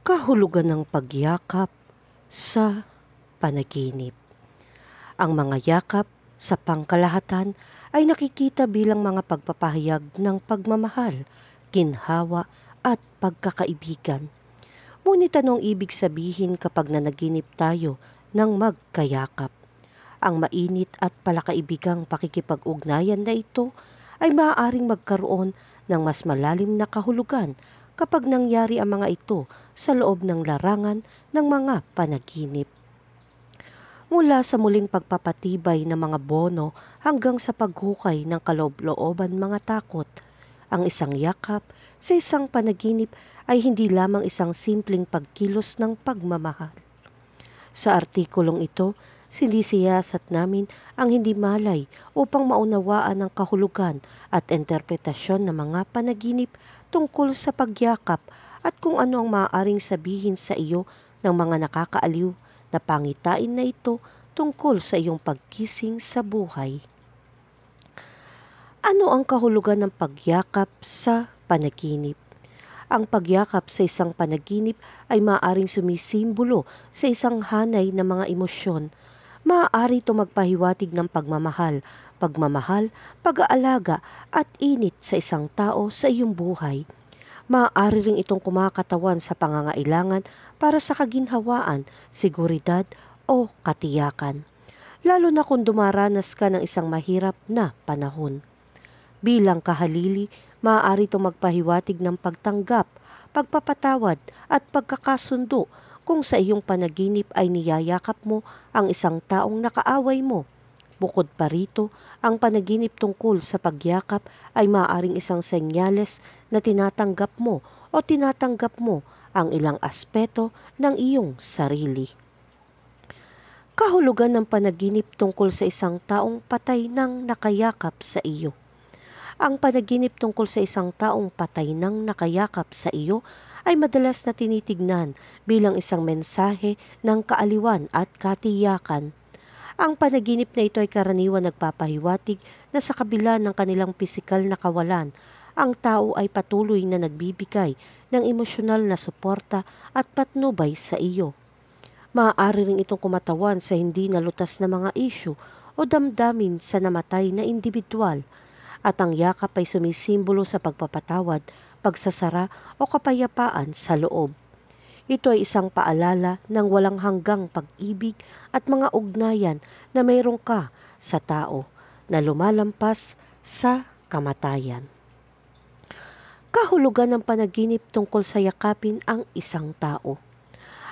kahulugan ng pagyakap sa panaginip. Ang mga yakap sa pangkalahatan ay nakikita bilang mga pagpapahayag ng pagmamahal, ginhawa at pagkakaibigan. Ngunit anong ibig sabihin kapag nanaginip tayo ng magkayakap? Ang mainit at palakaibigang pakikipag-ugnayan na ito ay maaaring magkaroon ng mas malalim na kahulugan kapag nangyari ang mga ito sa loob ng larangan ng mga panaginip. Mula sa muling pagpapatibay ng mga bono hanggang sa paghukay ng kaloob-looban mga takot, ang isang yakap sa isang panaginip ay hindi lamang isang simpleng pagkilos ng pagmamahal. Sa artikulong ito, sinisiyasat namin ang hindi malay upang maunawaan ang kahulugan at interpretasyon ng mga panaginip tungkol sa pagyakap at kung ano ang maaaring sabihin sa iyo ng mga nakakaaliw na pangitain na ito tungkol sa iyong pagkising sa buhay. Ano ang kahulugan ng pagyakap sa panaginip? Ang pagyakap sa isang panaginip ay maaaring sumisimbolo sa isang hanay ng mga emosyon. Maaari ito magpahiwatig ng pagmamahal, pagmamahal, pag-aalaga at init sa isang tao sa iyong buhay maaari rin itong kumakatawan sa pangangailangan para sa kaginhawaan, seguridad o katiyakan. Lalo na kung dumaranas ka ng isang mahirap na panahon. Bilang kahalili, maaari itong magpahiwatig ng pagtanggap, pagpapatawad at pagkakasundo kung sa iyong panaginip ay niyayakap mo ang isang taong nakaaway mo Bukod pa rito, ang panaginip tungkol sa pagyakap ay maaring isang senyales na tinatanggap mo o tinatanggap mo ang ilang aspeto ng iyong sarili. Kahulugan ng panaginip tungkol sa isang taong patay nang nakayakap sa iyo. Ang panaginip tungkol sa isang taong patay nang nakayakap sa iyo ay madalas na tinitignan bilang isang mensahe ng kaaliwan at katiyakan ang panaginip na ito ay karaniwan nagpapahiwatig na sa kabila ng kanilang pisikal na kawalan, ang tao ay patuloy na nagbibigay ng emosyonal na suporta at patnubay sa iyo. Maaari rin itong kumatawan sa hindi nalutas na mga isyu o damdamin sa namatay na individual at ang yakap ay sumisimbolo sa pagpapatawad, pagsasara o kapayapaan sa loob. Ito ay isang paalala ng walang hanggang pag-ibig at mga ugnayan na mayroon ka sa tao na lumalampas sa kamatayan. Kahulugan ng panaginip tungkol sa yakapin ang isang tao.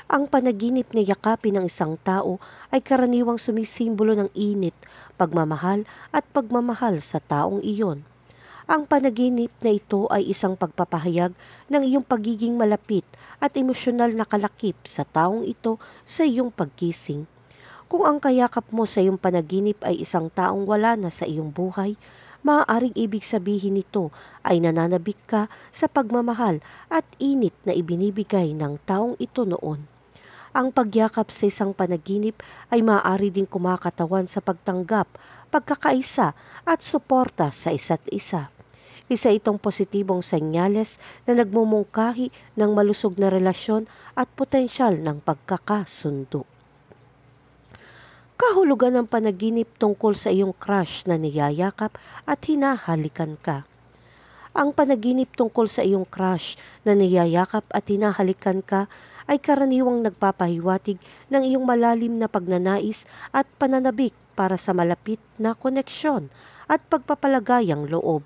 Ang panaginip na yakapin ng isang tao ay karaniwang sumisimbolo ng init, pagmamahal at pagmamahal sa taong iyon. Ang panaginip na ito ay isang pagpapahayag ng iyong pagiging malapit at emosyonal na kalakip sa taong ito sa iyong pagkising. Kung ang kayakap mo sa iyong panaginip ay isang taong wala na sa iyong buhay, maaaring ibig sabihin nito ay nananabik ka sa pagmamahal at init na ibinibigay ng taong ito noon. Ang pagyakap sa isang panaginip ay maaari ding kumakatawan sa pagtanggap, pagkakaisa at suporta sa isa't isa. Isa itong positibong senyales na nagmumungkahi ng malusog na relasyon at potensyal ng pagkakasundo kahulugan ng panaginip tungkol sa iyong crush na niyayakap at hinahalikan ka. Ang panaginip tungkol sa iyong crush na niyayakap at hinahalikan ka ay karaniwang nagpapahiwatig ng iyong malalim na pagnanais at pananabik para sa malapit na koneksyon at pagpapalagayang loob.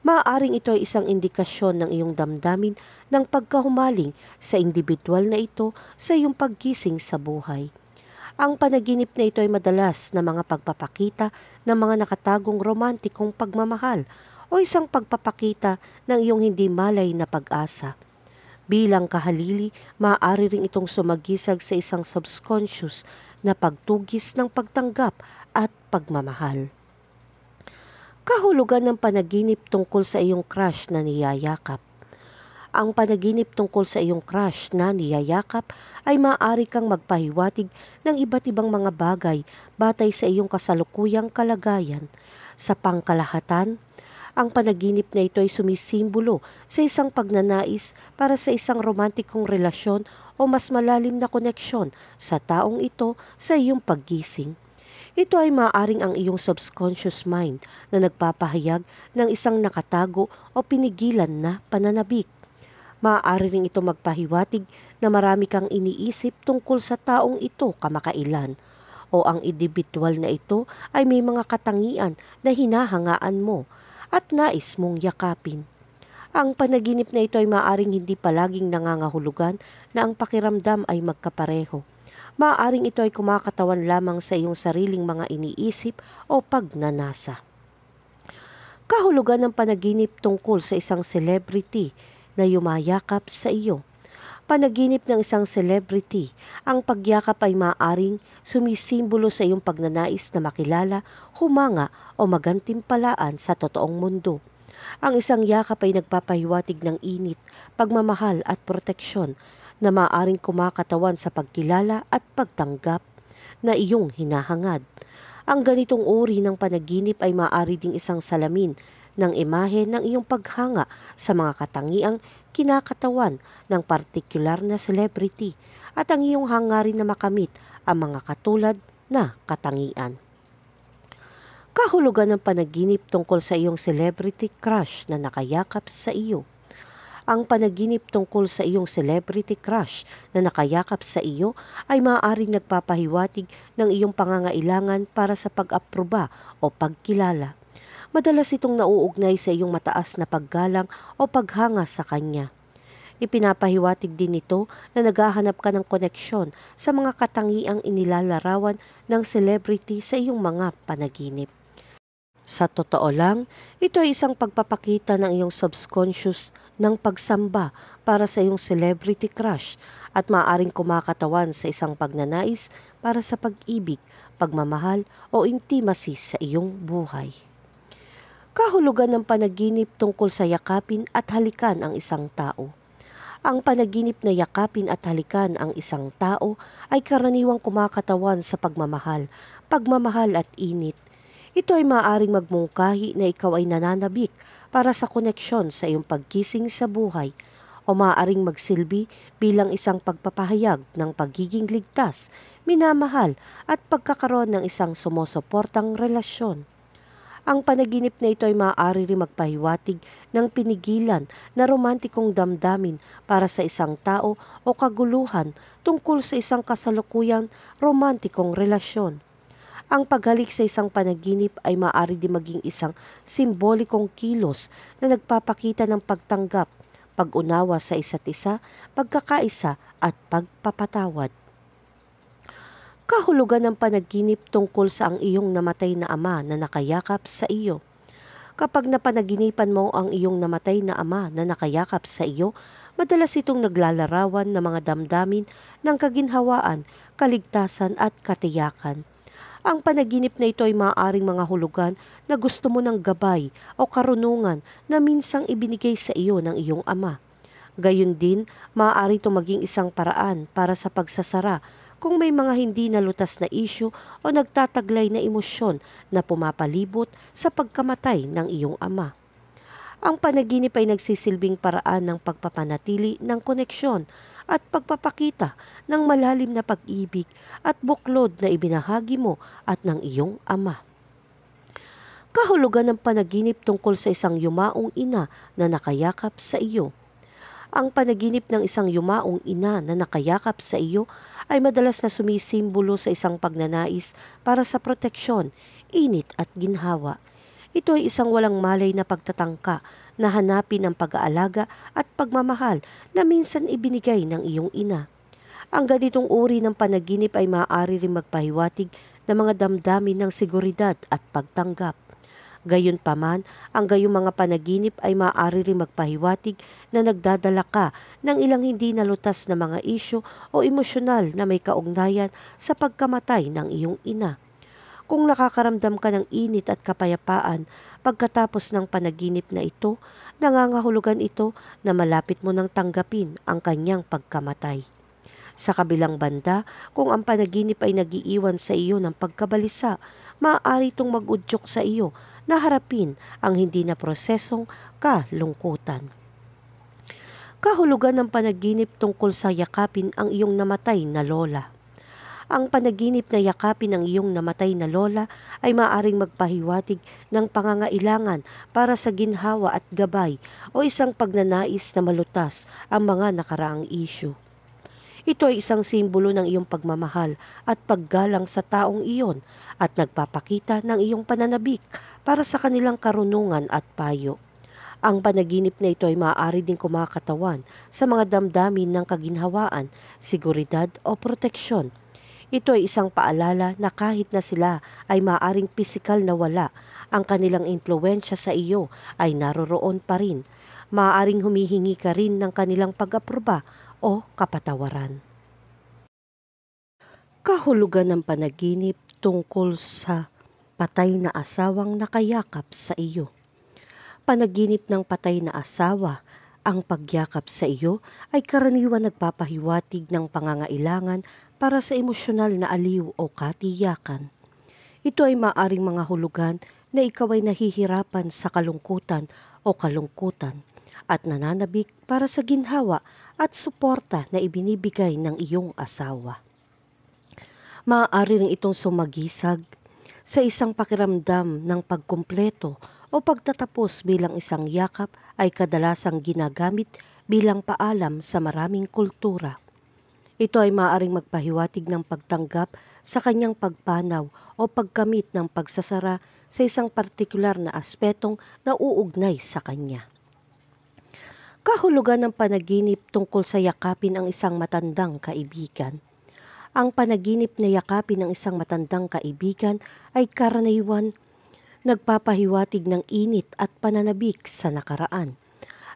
Maaaring ito ay isang indikasyon ng iyong damdamin ng pagkahumaling sa individual na ito sa iyong paggising sa buhay. Ang panaginip na ito ay madalas na mga pagpapakita ng mga nakatagong romantikong pagmamahal o isang pagpapakita ng iyong hindi malay na pag-asa. Bilang kahalili, maaari rin itong sumagisag sa isang subconscious na pagtugis ng pagtanggap at pagmamahal. Kahulugan ng panaginip tungkol sa iyong crush na niyayakap. Ang panaginip tungkol sa iyong crush na niyayakap ay maaari kang magpahiwatig ng iba't ibang mga bagay batay sa iyong kasalukuyang kalagayan. Sa pangkalahatan, ang panaginip na ito ay sumisimbolo sa isang pagnanais para sa isang romantikong relasyon o mas malalim na koneksyon sa taong ito sa iyong paggising. Ito ay maaring ang iyong subconscious mind na nagpapahayag ng isang nakatago o pinigilan na pananabik. Maaari rin ito magpahiwatig na marami kang iniisip tungkol sa taong ito kamakailan o ang individual na ito ay may mga katangian na hinahangaan mo at nais mong yakapin. Ang panaginip na ito ay maaring hindi palaging nangangahulugan na ang pakiramdam ay magkapareho. Maaring ito ay kumakatawan lamang sa iyong sariling mga iniisip o pagnanasa. Kahulugan ng panaginip tungkol sa isang celebrity na yumayakap sa iyo. Panaginip ng isang celebrity, ang pagyakap ay maaring sumisimbolo sa iyong pagnanais na makilala, humanga o magantimpalaan sa totoong mundo. Ang isang yakap ay nagpapahiwatig ng init, pagmamahal at proteksyon na maaring kumakatawan sa pagkilala at pagtanggap na iyong hinahangad. Ang ganitong uri ng panaginip ay maaari ding isang salamin ng imahe ng iyong paghanga sa mga katangiang kinakatawan ng partikular na celebrity at ang iyong hangarin na makamit ang mga katulad na katangian. Kahulugan ng panaginip tungkol sa iyong celebrity crush na nakayakap sa iyo. Ang panaginip tungkol sa iyong celebrity crush na nakayakap sa iyo ay maaaring nagpapahiwatig ng iyong pangangailangan para sa pag-aproba o pagkilala madalas itong nauugnay sa iyong mataas na paggalang o paghanga sa Kanya. Ipinapahiwatig din ito na naghahanap ka ng koneksyon sa mga katangiang inilalarawan ng celebrity sa iyong mga panaginip. Sa totoo lang, ito ay isang pagpapakita ng iyong subconscious ng pagsamba para sa iyong celebrity crush at maaaring kumakatawan sa isang pagnanais para sa pag-ibig, pagmamahal o intimacy sa iyong buhay kahulugan ng panaginip tungkol sa yakapin at halikan ang isang tao. Ang panaginip na yakapin at halikan ang isang tao ay karaniwang kumakatawan sa pagmamahal, pagmamahal at init. Ito ay maaaring magmungkahi na ikaw ay nananabik para sa koneksyon sa iyong pagkising sa buhay o maaaring magsilbi bilang isang pagpapahayag ng pagiging ligtas, minamahal at pagkakaroon ng isang sumusuportang relasyon. Ang panaginip na ito ay maaari rin magpahiwatig ng pinigilan na romantikong damdamin para sa isang tao o kaguluhan tungkol sa isang kasalukuyang romantikong relasyon. Ang paghalik sa isang panaginip ay maaari din maging isang simbolikong kilos na nagpapakita ng pagtanggap, pag-unawa sa isa't isa, pagkakaisa at pagpapatawad kahulugan ng panaginip tungkol sa ang iyong namatay na ama na nakayakap sa iyo. Kapag napanaginipan mo ang iyong namatay na ama na nakayakap sa iyo, madalas itong naglalarawan ng mga damdamin ng kaginhawaan, kaligtasan at katiyakan. Ang panaginip na ito ay maaaring mga hulugan na gusto mo ng gabay o karunungan na minsang ibinigay sa iyo ng iyong ama. Gayun din, maaari itong maging isang paraan para sa pagsasara kung may mga hindi nalutas na isyo o nagtataglay na emosyon na pumapalibot sa pagkamatay ng iyong ama. Ang panaginip ay nagsisilbing paraan ng pagpapanatili ng koneksyon at pagpapakita ng malalim na pag-ibig at buklod na ibinahagi mo at ng iyong ama kahulugan ng panaginip tungkol sa isang yumaong ina na nakayakap sa iyo. Ang panaginip ng isang yumaong ina na nakayakap sa iyo ay madalas na sumisimbolo sa isang pagnanais para sa proteksyon, init at ginhawa. Ito ay isang walang malay na pagtatangka na hanapin ang pag-aalaga at pagmamahal na minsan ibinigay ng iyong ina. Ang ganitong uri ng panaginip ay maaari rin magpahiwatig ng mga damdamin ng seguridad at pagtanggap. Gayunpaman, ang gayong mga panaginip ay maaari rin magpahiwatig na nagdadala ka ng ilang hindi nalutas na mga isyo o emosyonal na may kaugnayan sa pagkamatay ng iyong ina. Kung nakakaramdam ka ng init at kapayapaan pagkatapos ng panaginip na ito, nangangahulugan ito na malapit mo nang tanggapin ang kanyang pagkamatay. Sa kabilang banda, kung ang panaginip ay nagiiwan sa iyo ng pagkabalisa, maaari itong magudyok sa iyo na harapin ang hindi na prosesong kalungkutan. Kahulugan ng panaginip tungkol sa yakapin ang iyong namatay na lola. Ang panaginip na yakapin ang iyong namatay na lola ay maaring magpahiwatig ng pangangailangan para sa ginhawa at gabay o isang pagnanais na malutas ang mga nakaraang isyu. Ito ay isang simbolo ng iyong pagmamahal at paggalang sa taong iyon at nagpapakita ng iyong pananabik para sa kanilang karunungan at payo. Ang panaginip na ito ay maaari ding kumakatawan sa mga damdamin ng kaginhawaan, seguridad o proteksyon. Ito ay isang paalala na kahit na sila ay maaring pisikal na wala, ang kanilang impluensya sa iyo ay naroroon pa rin. Maaaring humihingi ka rin ng kanilang pag-aproba o kapatawaran. Kahulugan ng panaginip tungkol sa patay na asawang nakayakap sa iyo. Panaginip ng patay na asawa, ang pagyakap sa iyo ay karaniwan nagpapahiwatig ng pangangailangan para sa emosyonal na aliw o katiyakan. Ito ay maaring mga hulugan na ikaw ay nahihirapan sa kalungkutan o kalungkutan at nananabik para sa ginhawa at suporta na ibinibigay ng iyong asawa. Maaari rin itong sumagisag sa isang pakiramdam ng pagkumpleto o pagtatapos bilang isang yakap ay kadalasang ginagamit bilang paalam sa maraming kultura. Ito ay maaaring magpahiwatig ng pagtanggap sa kanyang pagpanaw o pagkamit ng pagsasara sa isang partikular na aspetong nauugnay sa kanya. Kahulugan ng panaginip tungkol sa yakapin ang isang matandang kaibigan – ang panaginip na yakapin ng isang matandang kaibigan ay karaniwan nagpapahiwatig ng init at pananabik sa nakaraan.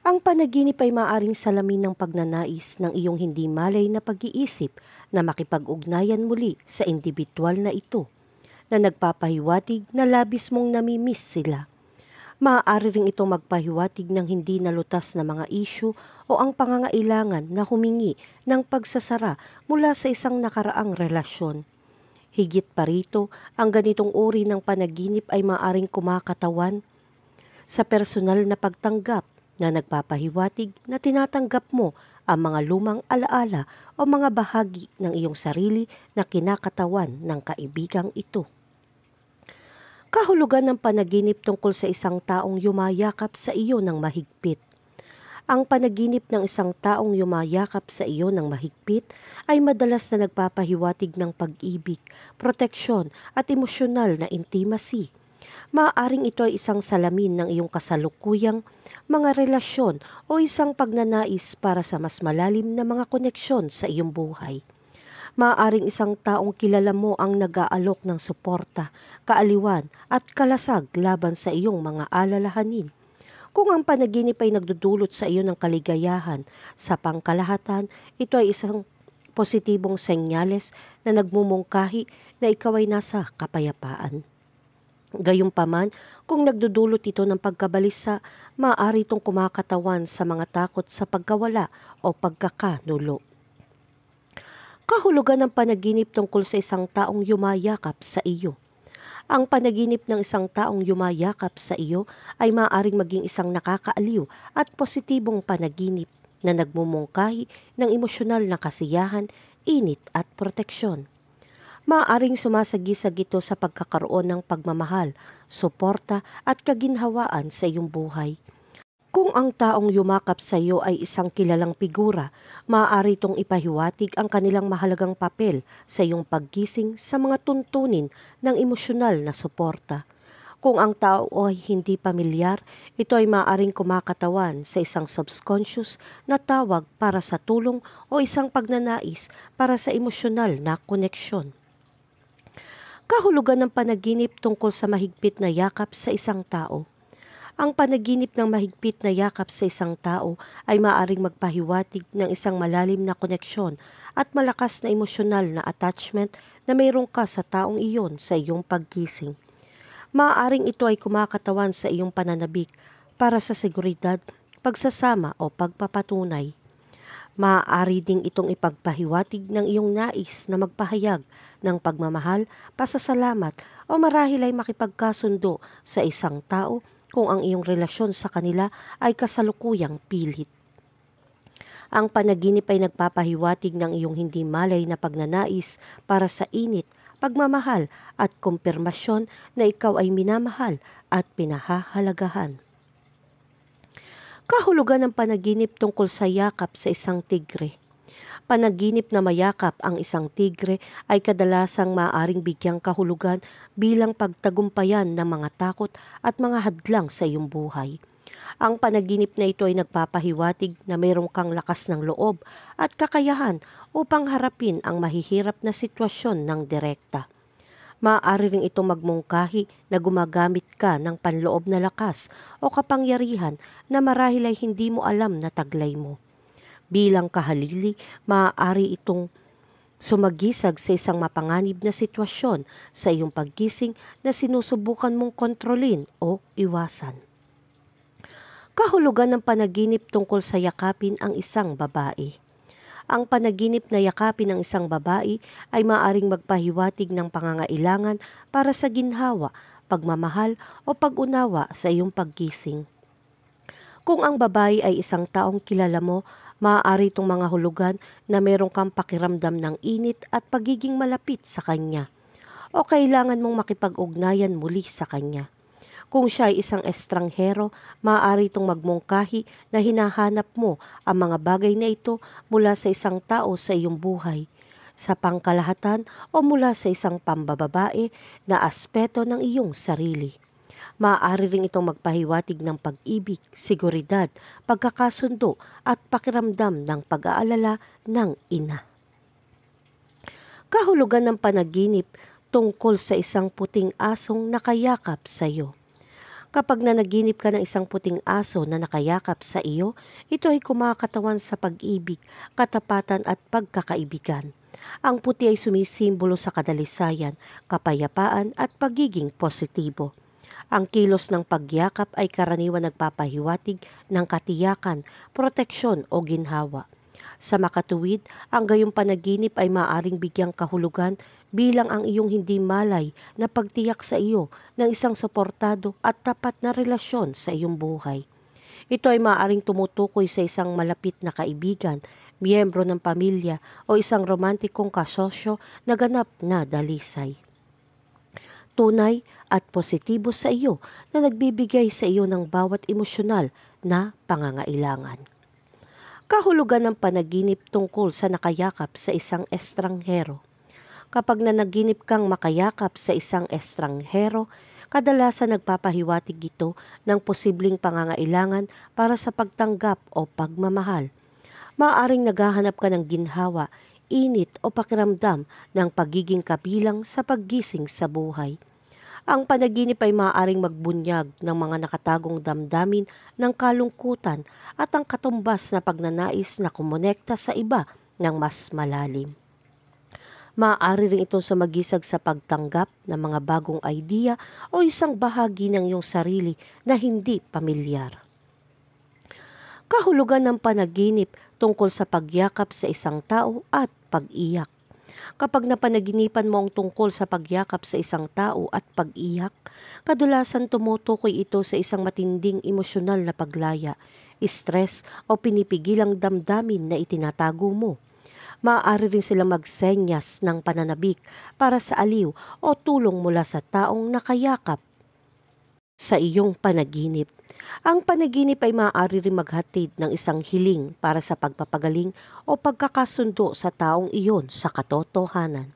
Ang panaginip ay maaring salamin ng pagnanais ng iyong hindi malay na pag-iisip na makipag-ugnayan muli sa individual na ito na nagpapahiwatig na labis mong namimiss sila. Maaari rin ito magpahiwatig ng hindi nalutas na mga isyu o ang pangangailangan na humingi ng pagsasara mula sa isang nakaraang relasyon. Higit pa rito, ang ganitong uri ng panaginip ay maaring kumakatawan sa personal na pagtanggap na nagpapahiwatig na tinatanggap mo ang mga lumang alaala o mga bahagi ng iyong sarili na kinakatawan ng kaibigang ito. Kahulugan ng panaginip tungkol sa isang taong yumayakap sa iyo ng mahigpit. Ang panaginip ng isang taong yumayakap sa iyo ng mahigpit ay madalas na nagpapahiwatig ng pag-ibig, proteksyon at emosyonal na intimacy. Maaring ito ay isang salamin ng iyong kasalukuyang mga relasyon o isang pagnanais para sa mas malalim na mga koneksyon sa iyong buhay maaaring isang taong kilala mo ang nag-aalok ng suporta, kaaliwan at kalasag laban sa iyong mga alalahanin. Kung ang panaginip ay nagdudulot sa iyo ng kaligayahan sa pangkalahatan, ito ay isang positibong senyales na nagmumungkahi na ikaw ay nasa kapayapaan. Gayunpaman, kung nagdudulot ito ng pagkabalisa, maaari itong kumakatawan sa mga takot sa pagkawala o pagkakanulo. Kahulugan ng panaginip tungkol sa isang taong yumayakap sa iyo – ang panaginip ng isang taong yumayakap sa iyo ay maaaring maging isang nakakaaliw at positibong panaginip na nagmumungkahi ng emosyonal na kasiyahan, init at proteksyon. Maaring sumasagi-sag ito sa pagkakaroon ng pagmamahal, suporta at kaginhawaan sa iyong buhay. Kung ang taong yumakap sa iyo ay isang kilalang figura, maaari itong ipahiwatig ang kanilang mahalagang papel sa iyong paggising sa mga tuntunin ng emosyonal na suporta. Kung ang tao ay hindi pamilyar, ito ay maaaring kumakatawan sa isang subconscious na tawag para sa tulong o isang pagnanais para sa emosyonal na koneksyon. Kahulugan ng panaginip tungkol sa mahigpit na yakap sa isang tao ang panaginip ng mahigpit na yakap sa isang tao ay maaring magpahiwatig ng isang malalim na koneksyon at malakas na emosyonal na attachment na mayroong ka sa taong iyon sa iyong paggising. Maaring ito ay kumakatawan sa iyong pananabik para sa seguridad, pagsasama o pagpapatunay. Maaari ding itong ipagpahiwatig ng iyong nais na magpahayag ng pagmamahal, pasasalamat o marahil ay makipagkasundo sa isang tao kung ang iyong relasyon sa kanila ay kasalukuyang pilit. Ang panaginip ay nagpapahiwatig ng iyong hindi malay na pagnanais para sa init, pagmamahal at kumpirmasyon na ikaw ay minamahal at pinahahalagahan. Kahulugan ng panaginip tungkol sa yakap sa isang tigre panaginip na mayakap ang isang tigre ay kadalasang maaring bigyang kahulugan bilang pagtagumpayan ng mga takot at mga hadlang sa iyong buhay. Ang panaginip na ito ay nagpapahiwatig na mayroong kang lakas ng loob at kakayahan upang harapin ang mahihirap na sitwasyon ng direkta. Maaari rin itong magmungkahi na gumagamit ka ng panloob na lakas o kapangyarihan na marahil ay hindi mo alam na taglay mo. Bilang kahalili, maaari itong Sumagisag sa isang mapanganib na sitwasyon sa iyong paggising na sinusubukan mong kontrolin o iwasan. Kahulugan ng panaginip tungkol sa yakapin ang isang babae. Ang panaginip na yakapin ng isang babae ay maaring magpahiwatig ng pangangailangan para sa ginhawa, pagmamahal o pag-unawa sa iyong paggising. Kung ang babae ay isang taong kilala mo, maaari itong mga hulugan na meron kang pakiramdam ng init at pagiging malapit sa kanya o kailangan mong makipag-ugnayan muli sa kanya. Kung siya ay isang estranghero, maaari itong magmungkahi na hinahanap mo ang mga bagay na ito mula sa isang tao sa iyong buhay, sa pangkalahatan o mula sa isang pambababae na aspeto ng iyong sarili. Maaari rin itong magpahiwatig ng pag-ibig, siguridad, pagkakasundo at pakiramdam ng pag-aalala ng ina. Kahulugan ng panaginip tungkol sa isang puting asong nakayakap sa iyo. Kapag nanaginip ka ng isang puting aso na nakayakap sa iyo, ito ay kumakatawan sa pag-ibig, katapatan at pagkakaibigan. Ang puti ay sumisimbolo sa kadalisayan, kapayapaan at pagiging positibo. Ang kilos ng pagyakap ay karaniwan nagpapahiwatig ng katiyakan, proteksyon o ginhawa. Sa makatuwid, ang gayong panaginip ay maaring bigyang kahulugan bilang ang iyong hindi malay na pagtiyak sa iyo ng isang suportado at tapat na relasyon sa iyong buhay. Ito ay maaring tumutukoy sa isang malapit na kaibigan, miyembro ng pamilya o isang romantikong kasosyo na ganap na dalisay. Tunay, at positibo sa iyo na nagbibigay sa iyo ng bawat emosyonal na pangangailangan. Kahulugan ng panaginip tungkol sa nakayakap sa isang estranghero. Kapag nanaginip kang makayakap sa isang estranghero, kadalasan nagpapahiwatig ito ng posibleng pangangailangan para sa pagtanggap o pagmamahal. Maaring naghahanap ka ng ginhawa, init o pakiramdam ng pagiging kabilang sa paggising sa buhay ang panaginip ay maaaring magbunyag ng mga nakatagong damdamin ng kalungkutan at ang katumbas na pagnanais na kumonekta sa iba ng mas malalim. Maaari rin itong sumagisag sa pagtanggap ng mga bagong idea o isang bahagi ng iyong sarili na hindi pamilyar. Kahulugan ng panaginip tungkol sa pagyakap sa isang tao at pag-iyak. Kapag napanaginipan mo ang tungkol sa pagyakap sa isang tao at pag-iyak, kadalasan tumutukoy ito sa isang matinding emosyonal na paglaya, stress o pinipigilang damdamin na itinatago mo maaari rin sila magsenyas ng pananabik para sa aliw o tulong mula sa taong nakayakap sa iyong panaginip. Ang panaginip ay maaari rin maghatid ng isang hiling para sa pagpapagaling o pagkakasundo sa taong iyon sa katotohanan.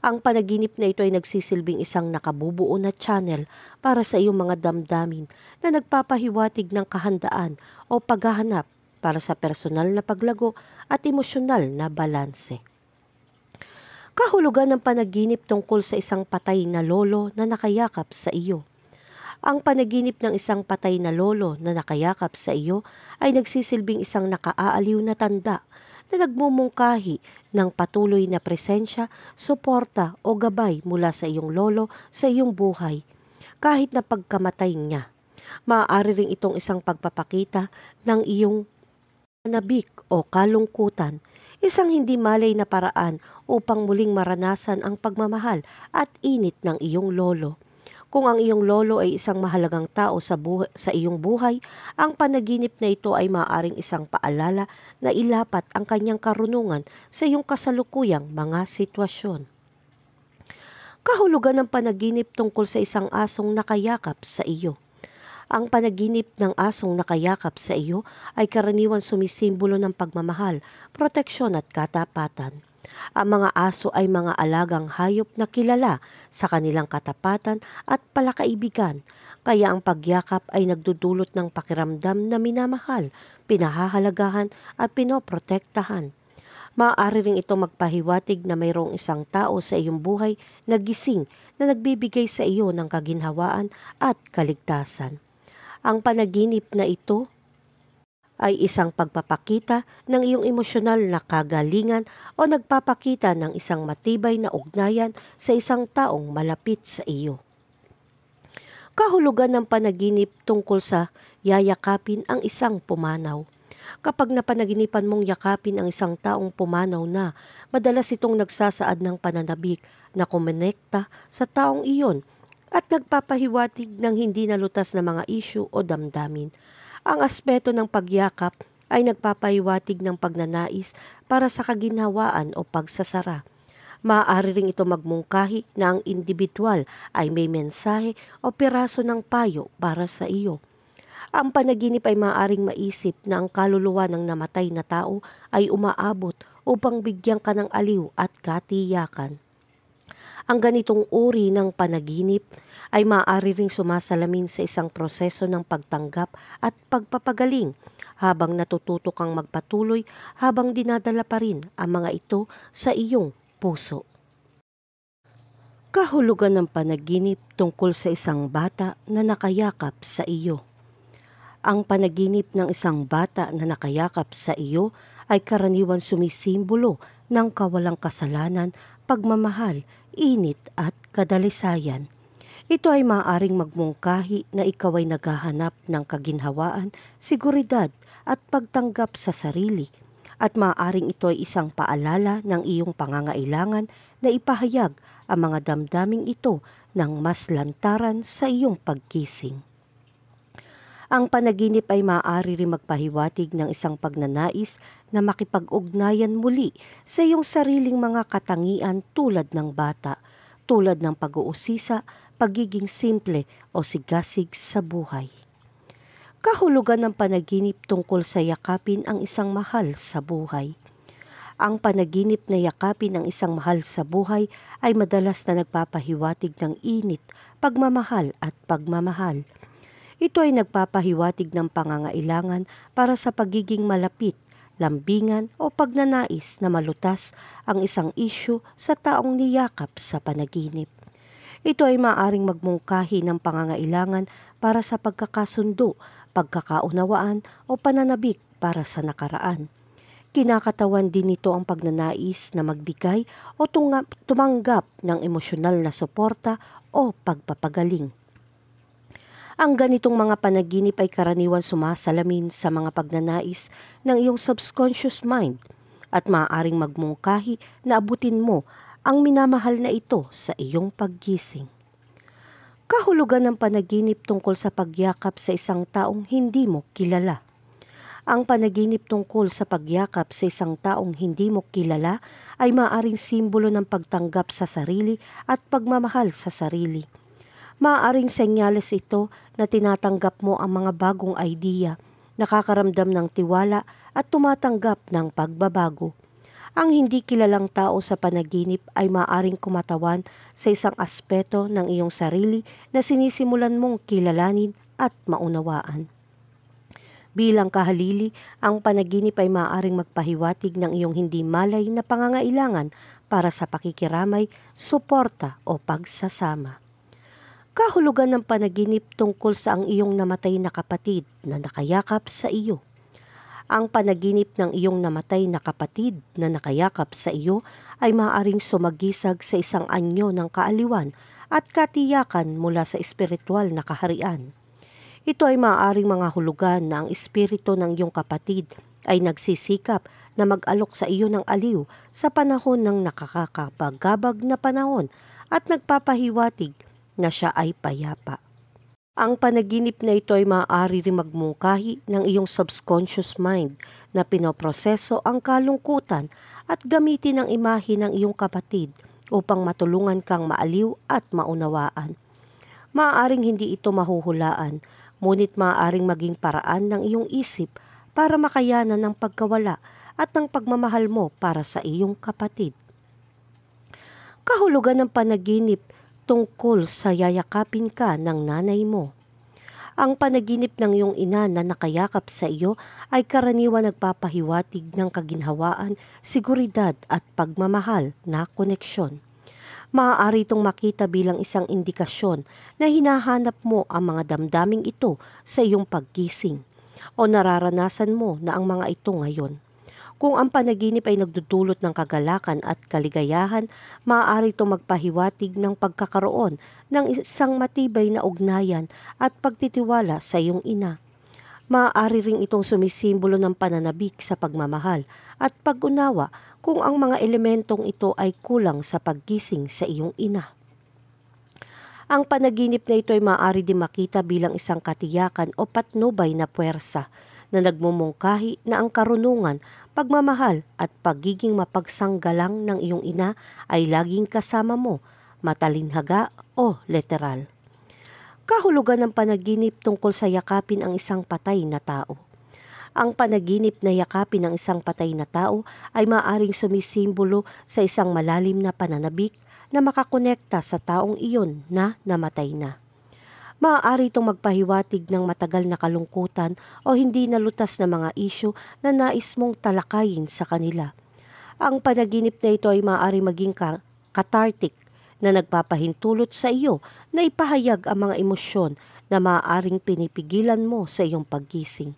Ang panaginip na ito ay nagsisilbing isang nakabubuo na channel para sa iyong mga damdamin na nagpapahiwatig ng kahandaan o paghahanap para sa personal na paglago at emosyonal na balanse. Kahulugan ng panaginip tungkol sa isang patay na lolo na nakayakap sa iyo ang panaginip ng isang patay na lolo na nakayakap sa iyo ay nagsisilbing isang nakaaaliw na tanda na nagmumungkahi ng patuloy na presensya, suporta o gabay mula sa iyong lolo sa iyong buhay kahit na pagkamatay niya. Maaari ring itong isang pagpapakita ng iyong nabik o kalungkutan isang hindi malay na paraan upang muling maranasan ang pagmamahal at init ng iyong lolo. Kung ang iyong lolo ay isang mahalagang tao sa, buhay, sa iyong buhay, ang panaginip na ito ay maaaring isang paalala na ilapat ang kanyang karunungan sa iyong kasalukuyang mga sitwasyon. Kahulugan ng panaginip tungkol sa isang asong nakayakap sa iyo. Ang panaginip ng asong nakayakap sa iyo ay karaniwan sumisimbolo ng pagmamahal, proteksyon at katapatan. Ang mga aso ay mga alagang hayop na kilala sa kanilang katapatan at palakaibigan, kaya ang pagyakap ay nagdudulot ng pakiramdam na minamahal, pinahahalagahan at pinoprotektahan. Maaari rin ito magpahiwatig na mayroong isang tao sa iyong buhay na gising na nagbibigay sa iyo ng kaginhawaan at kaligtasan. Ang panaginip na ito ay isang pagpapakita ng iyong emosyonal na kagalingan o nagpapakita ng isang matibay na ugnayan sa isang taong malapit sa iyo. Kahulugan ng panaginip tungkol sa yayakapin ang isang pumanaw. Kapag napanaginipan mong yakapin ang isang taong pumanaw na, madalas itong nagsasaad ng pananabik na kumonekta sa taong iyon at nagpapahiwatig ng hindi nalutas na mga isyu o damdamin – ang aspeto ng pagyakap ay nagpapaiwatig ng pagnanais para sa kaginhawaan o pagsasara. Maaari ring ito magmungkahi na ang individual ay may mensahe o piraso ng payo para sa iyo. Ang panaginip ay maaaring maisip na ang kaluluwa ng namatay na tao ay umaabot upang bigyan ka ng aliw at katiyakan. Ang ganitong uri ng panaginip ay maaari ring sumasalamin sa isang proseso ng pagtanggap at pagpapagaling habang natututo kang magpatuloy habang dinadala pa rin ang mga ito sa iyong puso. Kahulugan ng panaginip tungkol sa isang bata na nakayakap sa iyo. Ang panaginip ng isang bata na nakayakap sa iyo ay karaniwan sumisimbolo ng kawalang kasalanan, pagmamahal, init at kadalisayan. Ito ay maaaring magmungkahi na ikaw ay naghahanap ng kaginhawaan, siguridad at pagtanggap sa sarili at maaaring ito ay isang paalala ng iyong pangangailangan na ipahayag ang mga damdaming ito ng mas lantaran sa iyong pagkising. Ang panaginip ay maaari rin magpahiwatig ng isang pagnanais na makipag-ugnayan muli sa iyong sariling mga katangian tulad ng bata, tulad ng pag-uusisa pagiging simple o sigasig sa buhay. Kahulugan ng panaginip tungkol sa yakapin ang isang mahal sa buhay. Ang panaginip na yakapin ang isang mahal sa buhay ay madalas na nagpapahiwatig ng init, pagmamahal at pagmamahal. Ito ay nagpapahiwatig ng pangangailangan para sa pagiging malapit, lambingan o pagnanais na malutas ang isang isyu sa taong niyakap sa panaginip. Ito ay maaring magmungkahi ng pangangailangan para sa pagkakasundo, pagkakaunawaan o pananabik para sa nakaraan. Kinakatawan din nito ang pagnanais na magbigay o tumanggap ng emosyonal na suporta o pagpapagaling. Ang ganitong mga panaginip ay karaniwan sumasalamin sa mga pagnanais ng iyong subconscious mind at maaaring magmungkahi na abutin mo ang minamahal na ito sa iyong paggising. Kahulugan ng panaginip tungkol sa pagyakap sa isang taong hindi mo kilala. Ang panaginip tungkol sa pagyakap sa isang taong hindi mo kilala ay maaring simbolo ng pagtanggap sa sarili at pagmamahal sa sarili. Maaring senyales ito na tinatanggap mo ang mga bagong idea, nakakaramdam ng tiwala at tumatanggap ng pagbabago ang hindi kilalang tao sa panaginip ay maaring kumatawan sa isang aspeto ng iyong sarili na sinisimulan mong kilalanin at maunawaan. Bilang kahalili, ang panaginip ay maaring magpahiwatig ng iyong hindi malay na pangangailangan para sa pakikiramay, suporta o pagsasama. Kahulugan ng panaginip tungkol sa ang iyong namatay na kapatid na nakayakap sa iyo ang panaginip ng iyong namatay na kapatid na nakayakap sa iyo ay maaaring sumagisag sa isang anyo ng kaaliwan at katiyakan mula sa espiritual na kaharian. Ito ay maaaring mga hulugan na ang espiritu ng iyong kapatid ay nagsisikap na mag-alok sa iyo ng aliw sa panahon ng nakakakapagabag na panahon at nagpapahiwatig na siya ay payapa. Ang panaginip na ito ay maaari rin magmungkahi ng iyong subconscious mind na pinoproseso ang kalungkutan at gamitin ang imahe ng iyong kapatid upang matulungan kang maaliw at maunawaan. Maaaring hindi ito mahuhulaan, ngunit maaaring maging paraan ng iyong isip para makayanan ng pagkawala at ng pagmamahal mo para sa iyong kapatid. Kahulugan ng panaginip tungkol sa yayakapin ka ng nanay mo. Ang panaginip ng iyong ina na nakayakap sa iyo ay karaniwan nagpapahiwatig ng kaginhawaan, siguridad at pagmamahal na koneksyon. Maaari itong makita bilang isang indikasyon na hinahanap mo ang mga damdaming ito sa iyong paggising o nararanasan mo na ang mga ito ngayon. Kung ang panaginip ay nagdudulot ng kagalakan at kaligayahan, maaari itong magpahiwatig ng pagkakaroon ng isang matibay na ugnayan at pagtitiwala sa iyong ina. Maaari ring itong sumisimbolo ng pananabik sa pagmamahal at pag-unawa kung ang mga elementong ito ay kulang sa paggising sa iyong ina. Ang panaginip na ito ay maaari din makita bilang isang katiyakan o patnubay na puwersa na nagmumungkahi na ang karunungan, pagmamahal at pagiging mapagsanggalang ng iyong ina ay laging kasama mo, matalinhaga o literal. Kahulugan ng panaginip tungkol sa yakapin ang isang patay na tao. Ang panaginip na yakapin ng isang patay na tao ay maaring sumisimbolo sa isang malalim na pananabik na makakonekta sa taong iyon na namatay na maaari itong magpahiwatig ng matagal na kalungkutan o hindi nalutas na mga isyo na nais mong talakayin sa kanila. Ang panaginip na ito ay maaari maging cathartic na nagpapahintulot sa iyo na ipahayag ang mga emosyon na maaaring pinipigilan mo sa iyong paggising.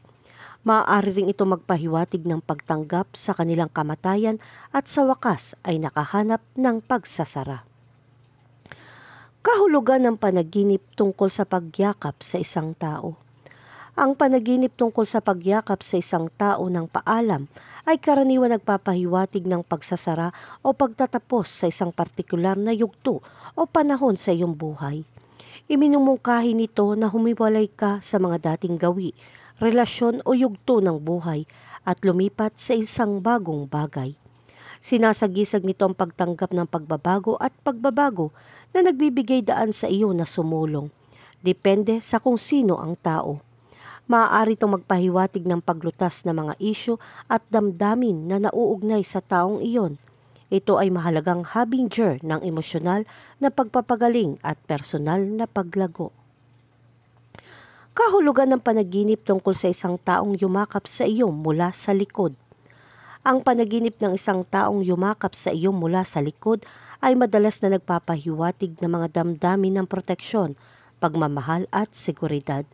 Maaari rin ito magpahiwatig ng pagtanggap sa kanilang kamatayan at sa wakas ay nakahanap ng pagsasara kahulugan ng panaginip tungkol sa pagyakap sa isang tao. Ang panaginip tungkol sa pagyakap sa isang tao ng paalam ay karaniwan nagpapahiwatig ng pagsasara o pagtatapos sa isang partikular na yugto o panahon sa iyong buhay. Iminumungkahi nito na humiwalay ka sa mga dating gawi, relasyon o yugto ng buhay at lumipat sa isang bagong bagay. Sinasagisag nito ang pagtanggap ng pagbabago at pagbabago na nagbibigay daan sa iyo na sumulong. Depende sa kung sino ang tao. Maaari itong magpahiwatig ng paglutas ng mga isyo at damdamin na nauugnay sa taong iyon. Ito ay mahalagang habinger ng emosyonal na pagpapagaling at personal na paglago. Kahulugan ng panaginip tungkol sa isang taong yumakap sa iyo mula sa likod. Ang panaginip ng isang taong yumakap sa iyo mula sa likod ay madalas na nagpapahiwatig ng mga damdamin ng proteksyon, pagmamahal at seguridad.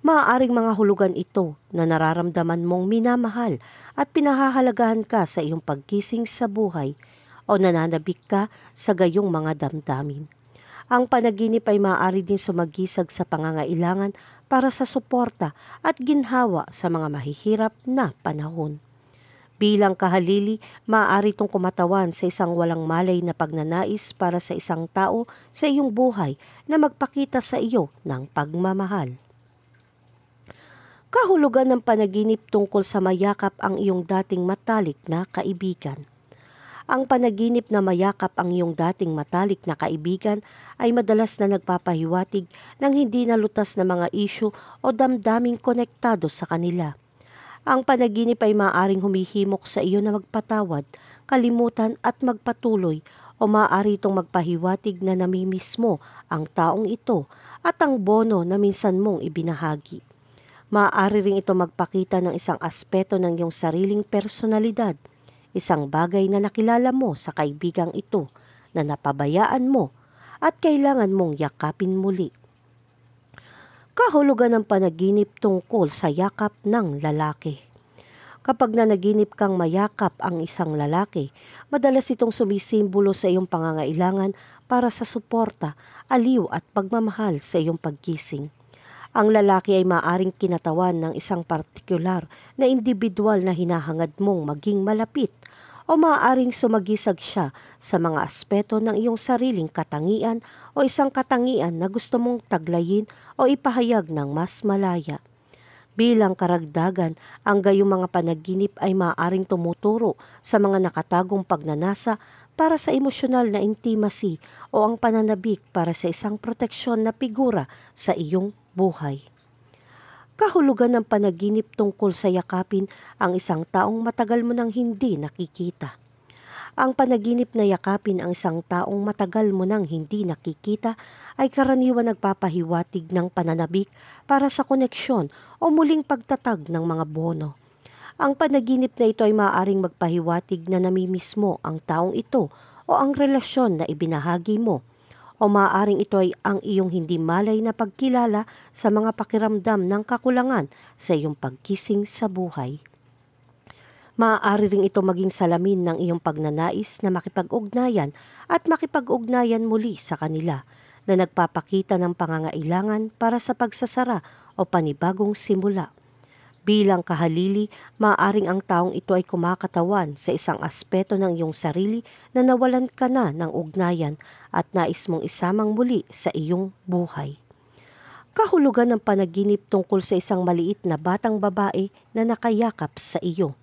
Maaaring mga hulugan ito na nararamdaman mong minamahal at pinahahalagahan ka sa iyong pagkising sa buhay o nananabik ka sa gayong mga damdamin. Ang panaginip ay maaari din sumagisag sa pangangailangan para sa suporta at ginhawa sa mga mahihirap na panahon. Bilang kahalili, maaari itong kumatawan sa isang walang malay na pagnanais para sa isang tao sa iyong buhay na magpakita sa iyo ng pagmamahal. Kahulugan ng panaginip tungkol sa mayakap ang iyong dating matalik na kaibigan. Ang panaginip na mayakap ang iyong dating matalik na kaibigan ay madalas na nagpapahiwatig ng hindi nalutas na mga isyu o damdaming konektado sa kanila. Ang panaginip ay maaaring humihimok sa iyo na magpatawad, kalimutan at magpatuloy o maaari itong magpahiwatig na namimiss mo ang taong ito at ang bono na minsan mong ibinahagi. Maaari rin ito magpakita ng isang aspeto ng iyong sariling personalidad, isang bagay na nakilala mo sa kaibigang ito na napabayaan mo at kailangan mong yakapin muli kahulugan ng panaginip tungkol sa yakap ng lalaki. Kapag nanaginip kang mayakap ang isang lalaki, madalas itong sumisimbolo sa iyong pangangailangan para sa suporta, aliw at pagmamahal sa iyong pagkising. Ang lalaki ay maaring kinatawan ng isang partikular na individual na hinahangad mong maging malapit o maaaring sumagisag siya sa mga aspeto ng iyong sariling katangian o isang katangian na gusto mong taglayin o ipahayag ng mas malaya. Bilang karagdagan, ang gayong mga panaginip ay maaaring tumuturo sa mga nakatagong pagnanasa para sa emosyonal na intimacy o ang pananabik para sa isang proteksyon na figura sa iyong buhay kahulugan ng panaginip tungkol sa yakapin ang isang taong matagal mo nang hindi nakikita. Ang panaginip na yakapin ang isang taong matagal mo nang hindi nakikita ay karaniwan nagpapahiwatig ng pananabik para sa koneksyon o muling pagtatag ng mga bono. Ang panaginip na ito ay maaaring magpahiwatig na namimiss mo ang taong ito o ang relasyon na ibinahagi mo – o maaaring ito ay ang iyong hindi malay na pagkilala sa mga pakiramdam ng kakulangan sa iyong pagkising sa buhay. Maaari ring ito maging salamin ng iyong pagnanais na makipag-ugnayan at makipag-ugnayan muli sa kanila na nagpapakita ng pangangailangan para sa pagsasara o panibagong simula. Bilang kahalili, maaring ang taong ito ay kumakatawan sa isang aspeto ng iyong sarili na nawalan ka na ng ugnayan at nais mong isamang muli sa iyong buhay. Kahulugan ng panaginip tungkol sa isang maliit na batang babae na nakayakap sa iyo.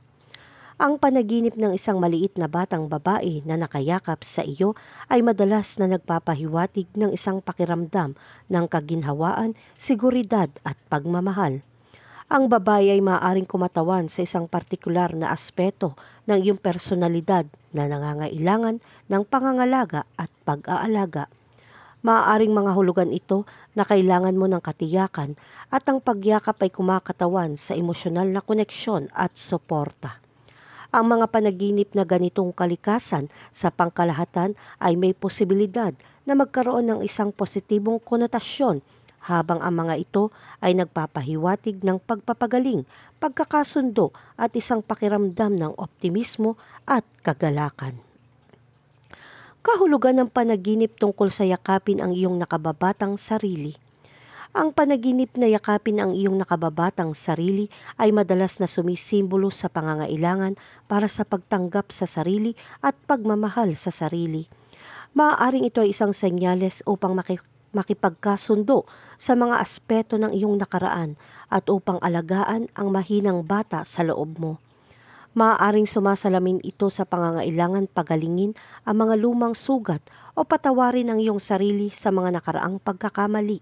Ang panaginip ng isang maliit na batang babae na nakayakap sa iyo ay madalas na nagpapahiwatig ng isang pakiramdam ng kaginhawaan, seguridad at pagmamahal. Ang babae ay maaaring kumatawan sa isang partikular na aspeto ng iyong personalidad na nangangailangan ng pangangalaga at pag-aalaga. Maaaring mga hulugan ito na kailangan mo ng katiyakan at ang pagyakap ay kumakatawan sa emosyonal na koneksyon at suporta. Ang mga panaginip na ganitong kalikasan sa pangkalahatan ay may posibilidad na magkaroon ng isang positibong konotasyon habang ang mga ito ay nagpapahiwatig ng pagpapagaling, pagkakasundo at isang pakiramdam ng optimismo at kagalakan kahulugan ng panaginip tungkol sa yakapin ang iyong nakababatang sarili. Ang panaginip na yakapin ang iyong nakababatang sarili ay madalas na sumisimbolo sa pangangailangan para sa pagtanggap sa sarili at pagmamahal sa sarili. Maaaring ito ay isang senyales upang makipagkasundo sa mga aspeto ng iyong nakaraan at upang alagaan ang mahinang bata sa loob mo. Maaaring sumasalamin ito sa pangangailangan pagalingin ang mga lumang sugat o patawarin ang iyong sarili sa mga nakaraang pagkakamali.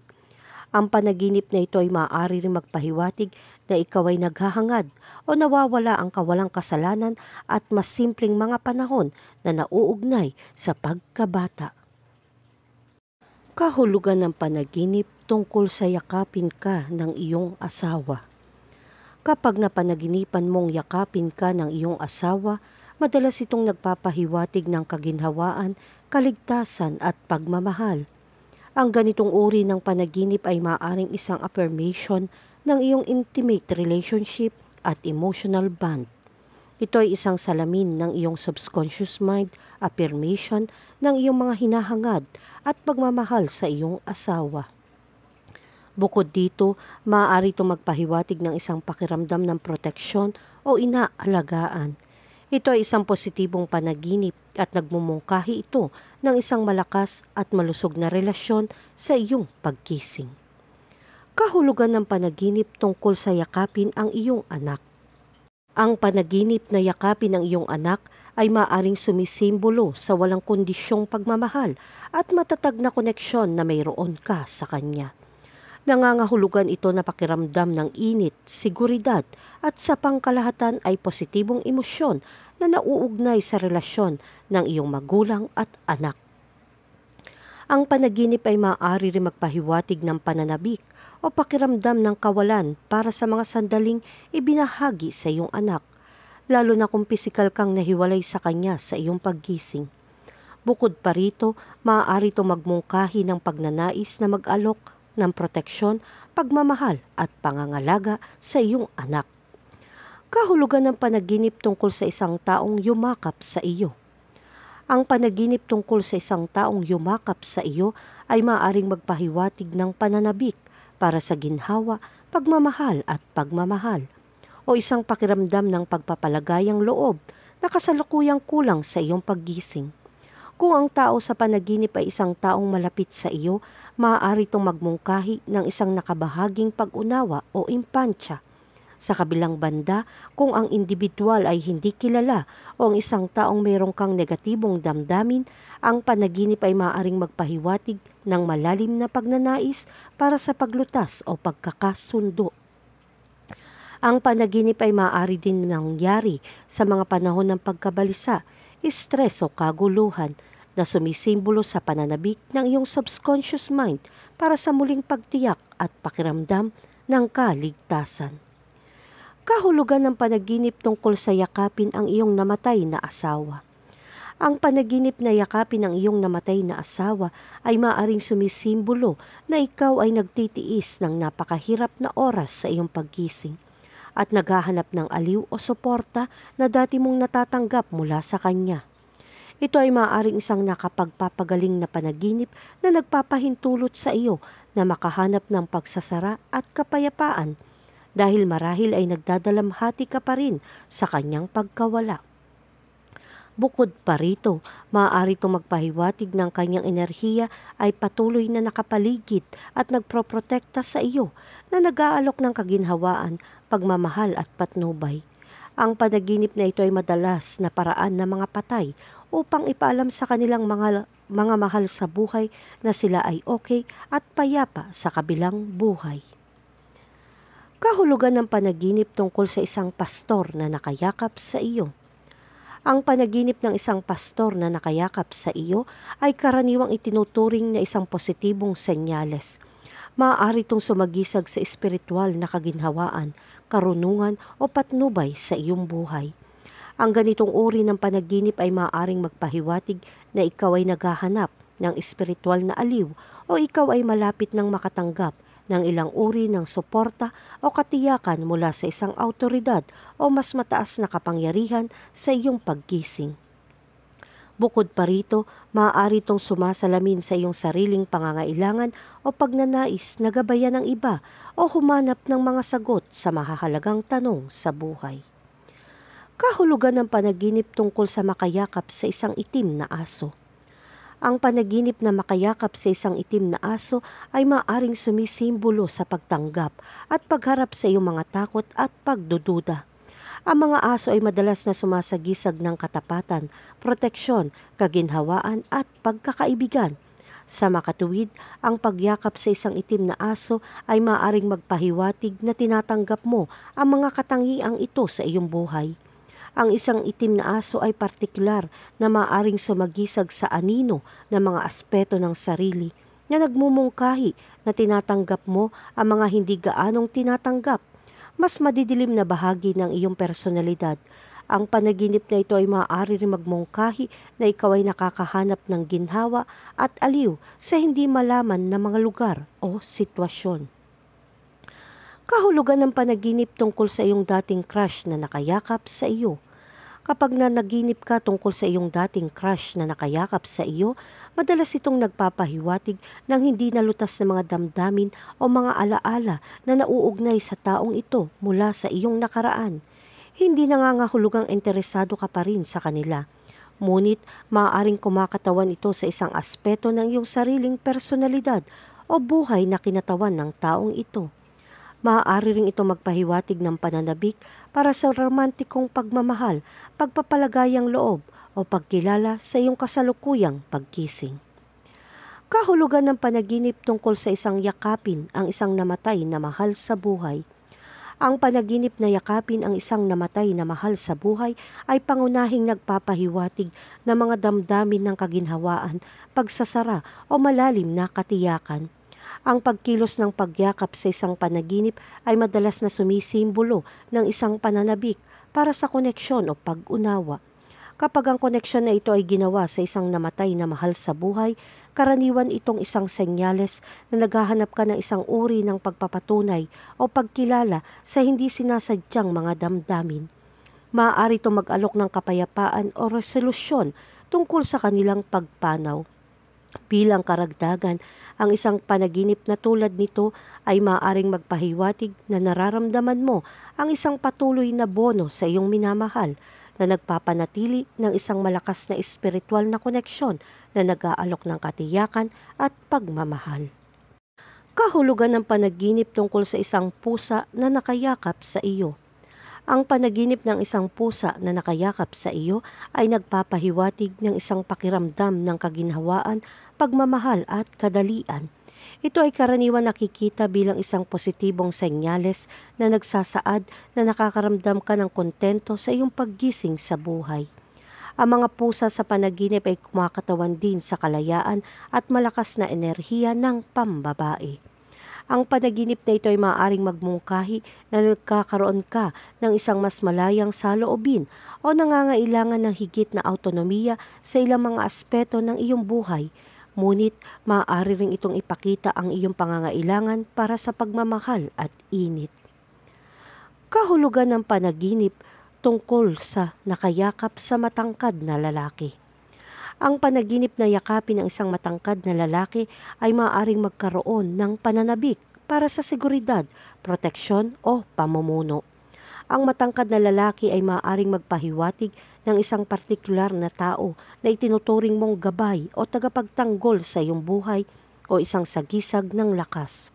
Ang panaginip na ito ay maaari rin magpahiwatig na ikaw ay naghahangad o nawawala ang kawalang kasalanan at mas simpleng mga panahon na nauugnay sa pagkabata. Kahulugan ng panaginip tungkol sa yakapin ka ng iyong asawa. Kapag napanaginipan mong yakapin ka ng iyong asawa, madalas itong nagpapahiwatig ng kaginhawaan, kaligtasan at pagmamahal. Ang ganitong uri ng panaginip ay maaring isang affirmation ng iyong intimate relationship at emotional bond. Ito ay isang salamin ng iyong subconscious mind, affirmation ng iyong mga hinahangad at pagmamahal sa iyong asawa. Bukod dito, maaari itong magpahiwatig ng isang pakiramdam ng proteksyon o inaalagaan. Ito ay isang positibong panaginip at nagmumungkahi ito ng isang malakas at malusog na relasyon sa iyong pagkising. Kahulugan ng panaginip tungkol sa yakapin ang iyong anak. Ang panaginip na yakapin ang iyong anak ay maaring sumisimbolo sa walang kondisyong pagmamahal at matatag na koneksyon na mayroon ka sa kanya. Nangangahulugan ito na pakiramdam ng init, siguridad at sa pangkalahatan ay positibong emosyon na nauugnay sa relasyon ng iyong magulang at anak. Ang panaginip ay maaari rin magpahiwatig ng pananabik o pakiramdam ng kawalan para sa mga sandaling ibinahagi sa iyong anak, lalo na kung pisikal kang nahiwalay sa kanya sa iyong paggising. Bukod pa rito, maaari itong magmungkahi ng pagnanais na mag-alok ng proteksyon, pagmamahal at pangangalaga sa iyong anak. Kahulugan ng panaginip tungkol sa isang taong yumakap sa iyo. Ang panaginip tungkol sa isang taong yumakap sa iyo ay maaaring magpahiwatig ng pananabik para sa ginhawa, pagmamahal at pagmamahal o isang pakiramdam ng pagpapalagayang loob na kasalukuyang kulang sa iyong paggising. Kung ang tao sa panaginip ay isang taong malapit sa iyo, maaari itong magmungkahi ng isang nakabahaging pag-unawa o impansya. Sa kabilang banda, kung ang individual ay hindi kilala o ang isang taong mayroong kang negatibong damdamin, ang panaginip ay maaaring magpahiwatig ng malalim na pagnanais para sa paglutas o pagkakasundo. Ang panaginip ay maaari din nangyari sa mga panahon ng pagkabalisa, stress o kaguluhan, na sumisimbolo sa pananabik ng iyong subconscious mind para sa muling pagtiyak at pakiramdam ng kaligtasan. Kahulugan ng panaginip tungkol sa yakapin ang iyong namatay na asawa. Ang panaginip na yakapin ang iyong namatay na asawa ay maaring sumisimbolo na ikaw ay nagtitiis ng napakahirap na oras sa iyong paggising at naghahanap ng aliw o suporta na dati mong natatanggap mula sa kanya. Ito ay maaaring isang nakapagpapagaling na panaginip na nagpapahintulot sa iyo na makahanap ng pagsasara at kapayapaan dahil marahil ay nagdadalamhati ka pa rin sa kanyang pagkawala. Bukod pa rito, maaari itong magpahiwatig ng kanyang enerhiya ay patuloy na nakapaligid at nagproprotekta sa iyo na nag-aalok ng kaginhawaan, pagmamahal at patnubay. Ang panaginip na ito ay madalas na paraan ng mga patay upang ipaalam sa kanilang mga, mga mahal sa buhay na sila ay okay at payapa sa kabilang buhay. Kahulugan ng panaginip tungkol sa isang pastor na nakayakap sa iyo. Ang panaginip ng isang pastor na nakayakap sa iyo ay karaniwang itinuturing na isang positibong senyales. Maaari itong sumagisag sa espiritual na kaginhawaan, karunungan o patnubay sa iyong buhay ang ganitong uri ng panaginip ay maaaring magpahiwatig na ikaw ay naghahanap ng espiritual na aliw o ikaw ay malapit ng makatanggap ng ilang uri ng suporta o katiyakan mula sa isang autoridad o mas mataas na kapangyarihan sa iyong paggising. Bukod pa rito, maaari itong sumasalamin sa iyong sariling pangangailangan o pagnanais na gabayan ng iba o humanap ng mga sagot sa mahahalagang tanong sa buhay kahulugan ng panaginip tungkol sa makayakap sa isang itim na aso. Ang panaginip na makayakap sa isang itim na aso ay maaring sumisimbolo sa pagtanggap at pagharap sa iyong mga takot at pagdududa. Ang mga aso ay madalas na sumasagisag ng katapatan, proteksyon, kaginhawaan at pagkakaibigan. Sa makatuwid, ang pagyakap sa isang itim na aso ay maaring magpahiwatig na tinatanggap mo ang mga katangiang ito sa iyong buhay ang isang itim na aso ay partikular na maaring sumagisag sa anino ng mga aspeto ng sarili na nagmumungkahi na tinatanggap mo ang mga hindi gaanong tinatanggap. Mas madidilim na bahagi ng iyong personalidad. Ang panaginip na ito ay maaari rin magmungkahi na ikaw ay nakakahanap ng ginhawa at aliw sa hindi malaman na mga lugar o sitwasyon. Kahulugan ng panaginip tungkol sa iyong dating crush na nakayakap sa iyo. Kapag nanaginip ka tungkol sa iyong dating crush na nakayakap sa iyo, madalas itong nagpapahiwatig ng hindi nalutas na mga damdamin o mga alaala na nauugnay sa taong ito mula sa iyong nakaraan. Hindi nangangahulugang interesado ka pa rin sa kanila. Ngunit maaaring kumakatawan ito sa isang aspeto ng iyong sariling personalidad o buhay na kinatawan ng taong ito maaari ring ito magpahiwatig ng pananabik para sa romantikong pagmamahal pagpapalagayang loob o pagkilala sa iyong kasalukuyang pagkising. Kahulugan ng panaginip tungkol sa isang yakapin ang isang namatay na mahal sa buhay. Ang panaginip na yakapin ang isang namatay na mahal sa buhay ay pangunahing nagpapahiwatig ng mga damdamin ng kaginhawaan, pagsasara o malalim na katiyakan. Ang pagkilos ng pagyakap sa isang panaginip ay madalas na sumisimbolo ng isang pananabik para sa koneksyon o pag-unawa. Kapag ang koneksyon na ito ay ginawa sa isang namatay na mahal sa buhay, karaniwan itong isang senyales na naghahanap ka ng isang uri ng pagpapatunay o pagkilala sa hindi sinasadyang mga damdamin. Maaari itong mag-alok ng kapayapaan o resolusyon tungkol sa kanilang pagpanaw Bilang karagdagan, ang isang panaginip na tulad nito ay maaring magpahiwatig na nararamdaman mo ang isang patuloy na bono sa iyong minamahal na nagpapanatili ng isang malakas na espiritual na koneksyon na nag-aalok ng katiyakan at pagmamahal. Kahulugan ng panaginip tungkol sa isang pusa na nakayakap sa iyo. Ang panaginip ng isang pusa na nakayakap sa iyo ay nagpapahiwatig ng isang pakiramdam ng kaginhawaan pagmamahal at kadalian. Ito ay karaniwan nakikita bilang isang positibong senyales na nagsasaad na nakakaramdam ka ng kontento sa iyong paggising sa buhay. Ang mga pusa sa panaginip ay kumakatawan din sa kalayaan at malakas na enerhiya ng pambabae. Ang panaginip na ito ay maaaring magmungkahi na nagkakaroon ka ng isang mas malayang saloobin o nangangailangan ng higit na autonomiya sa ilang mga aspeto ng iyong buhay – Ngunit maaari rin itong ipakita ang iyong pangangailangan para sa pagmamahal at init. Kahulugan ng panaginip tungkol sa nakayakap sa matangkad na lalaki. Ang panaginip na yakapin ng isang matangkad na lalaki ay maaaring magkaroon ng pananabik para sa seguridad, proteksyon o pamumuno. Ang matangkad na lalaki ay maaaring magpahiwatig ng isang partikular na tao na itinuturing mong gabay o tagapagtanggol sa iyong buhay o isang sagisag ng lakas.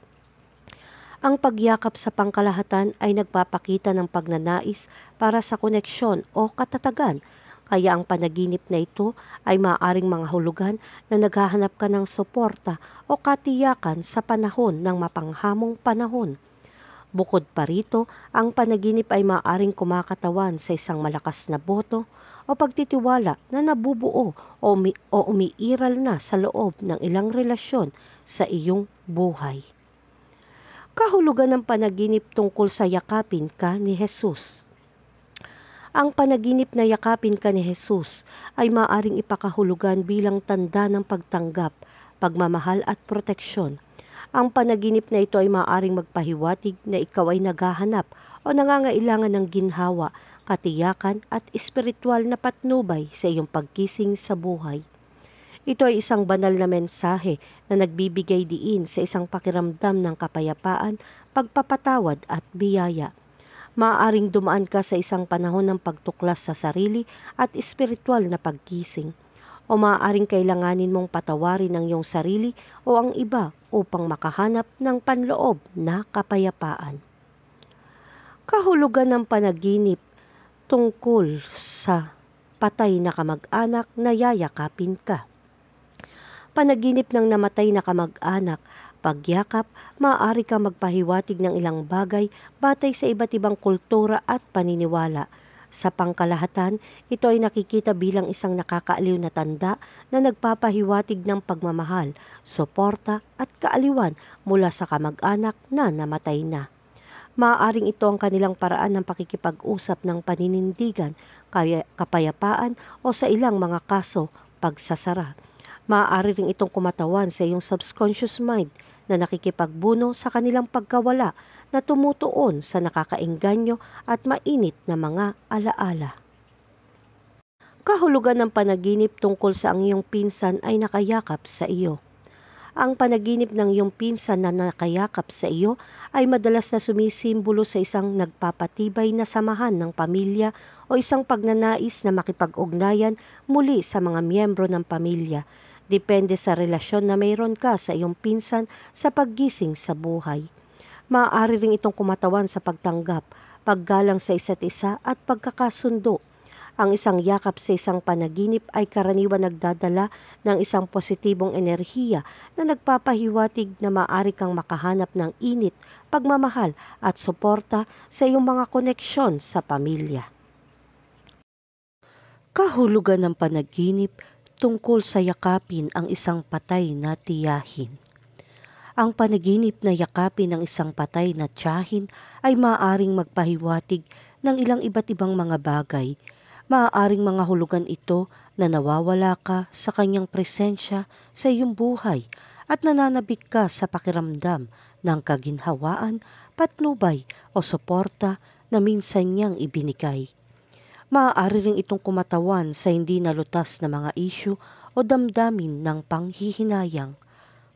Ang pagyakap sa pangkalahatan ay nagpapakita ng pagnanais para sa koneksyon o katatagan, kaya ang panaginip na ito ay maaaring mga hulugan na naghahanap ka ng suporta o katiyakan sa panahon ng mapanghamong panahon. Bukod pa rito, ang panaginip ay maaring kumakatawan sa isang malakas na boto o pagtitiwala na nabubuo o, umi- o umiiral na sa loob ng ilang relasyon sa iyong buhay. Kahulugan ng panaginip tungkol sa yakapin ka ni Jesus. Ang panaginip na yakapin ka ni Jesus ay maaring ipakahulugan bilang tanda ng pagtanggap, pagmamahal at proteksyon ang panaginip na ito ay maaaring magpahiwatig na ikaw ay naghahanap o nangangailangan ng ginhawa, katiyakan at espiritual na patnubay sa iyong pagkising sa buhay. Ito ay isang banal na mensahe na nagbibigay diin sa isang pakiramdam ng kapayapaan, pagpapatawad at biyaya. Maaaring dumaan ka sa isang panahon ng pagtuklas sa sarili at espiritual na pagkising. O maaaring kailanganin mong patawarin ang iyong sarili o ang iba upang makahanap ng panloob na kapayapaan. Kahulugan ng panaginip tungkol sa patay na kamag-anak na yayakapin ka. Panaginip ng namatay na kamag-anak, pagyakap, maaari ka magpahiwatig ng ilang bagay batay sa iba't ibang kultura at paniniwala sa pangkalahatan, ito ay nakikita bilang isang nakakaaliw na tanda na nagpapahiwatig ng pagmamahal, suporta at kaaliwan mula sa kamag-anak na namatay na. Maaaring ito ang kanilang paraan ng pakikipag-usap ng paninindigan, kapayapaan o sa ilang mga kaso, pagsasara. Maaari rin itong kumatawan sa iyong subconscious mind na nakikipagbuno sa kanilang pagkawala na tumutuon sa nakakainganyo at mainit na mga alaala. Kahulugan ng panaginip tungkol sa ang iyong pinsan ay nakayakap sa iyo. Ang panaginip ng iyong pinsan na nakayakap sa iyo ay madalas na sumisimbolo sa isang nagpapatibay na samahan ng pamilya o isang pagnanais na makipag-ugnayan muli sa mga miyembro ng pamilya. Depende sa relasyon na mayroon ka sa iyong pinsan sa paggising sa buhay maaari ring itong kumatawan sa pagtanggap, paggalang sa isa't isa at pagkakasundo. Ang isang yakap sa isang panaginip ay karaniwan nagdadala ng isang positibong enerhiya na nagpapahiwatig na maaari kang makahanap ng init, pagmamahal at suporta sa iyong mga koneksyon sa pamilya. Kahulugan ng panaginip tungkol sa yakapin ang isang patay na tiyahin. Ang panaginip na yakapin ng isang patay na tiyahin ay maaring magpahiwatig ng ilang iba't ibang mga bagay. Maaaring mga hulugan ito na nawawala ka sa kanyang presensya sa iyong buhay at nananabik ka sa pakiramdam ng kaginhawaan, patnubay o suporta na minsan niyang ibinigay. Maaari rin itong kumatawan sa hindi nalutas na mga isyu o damdamin ng panghihinayang.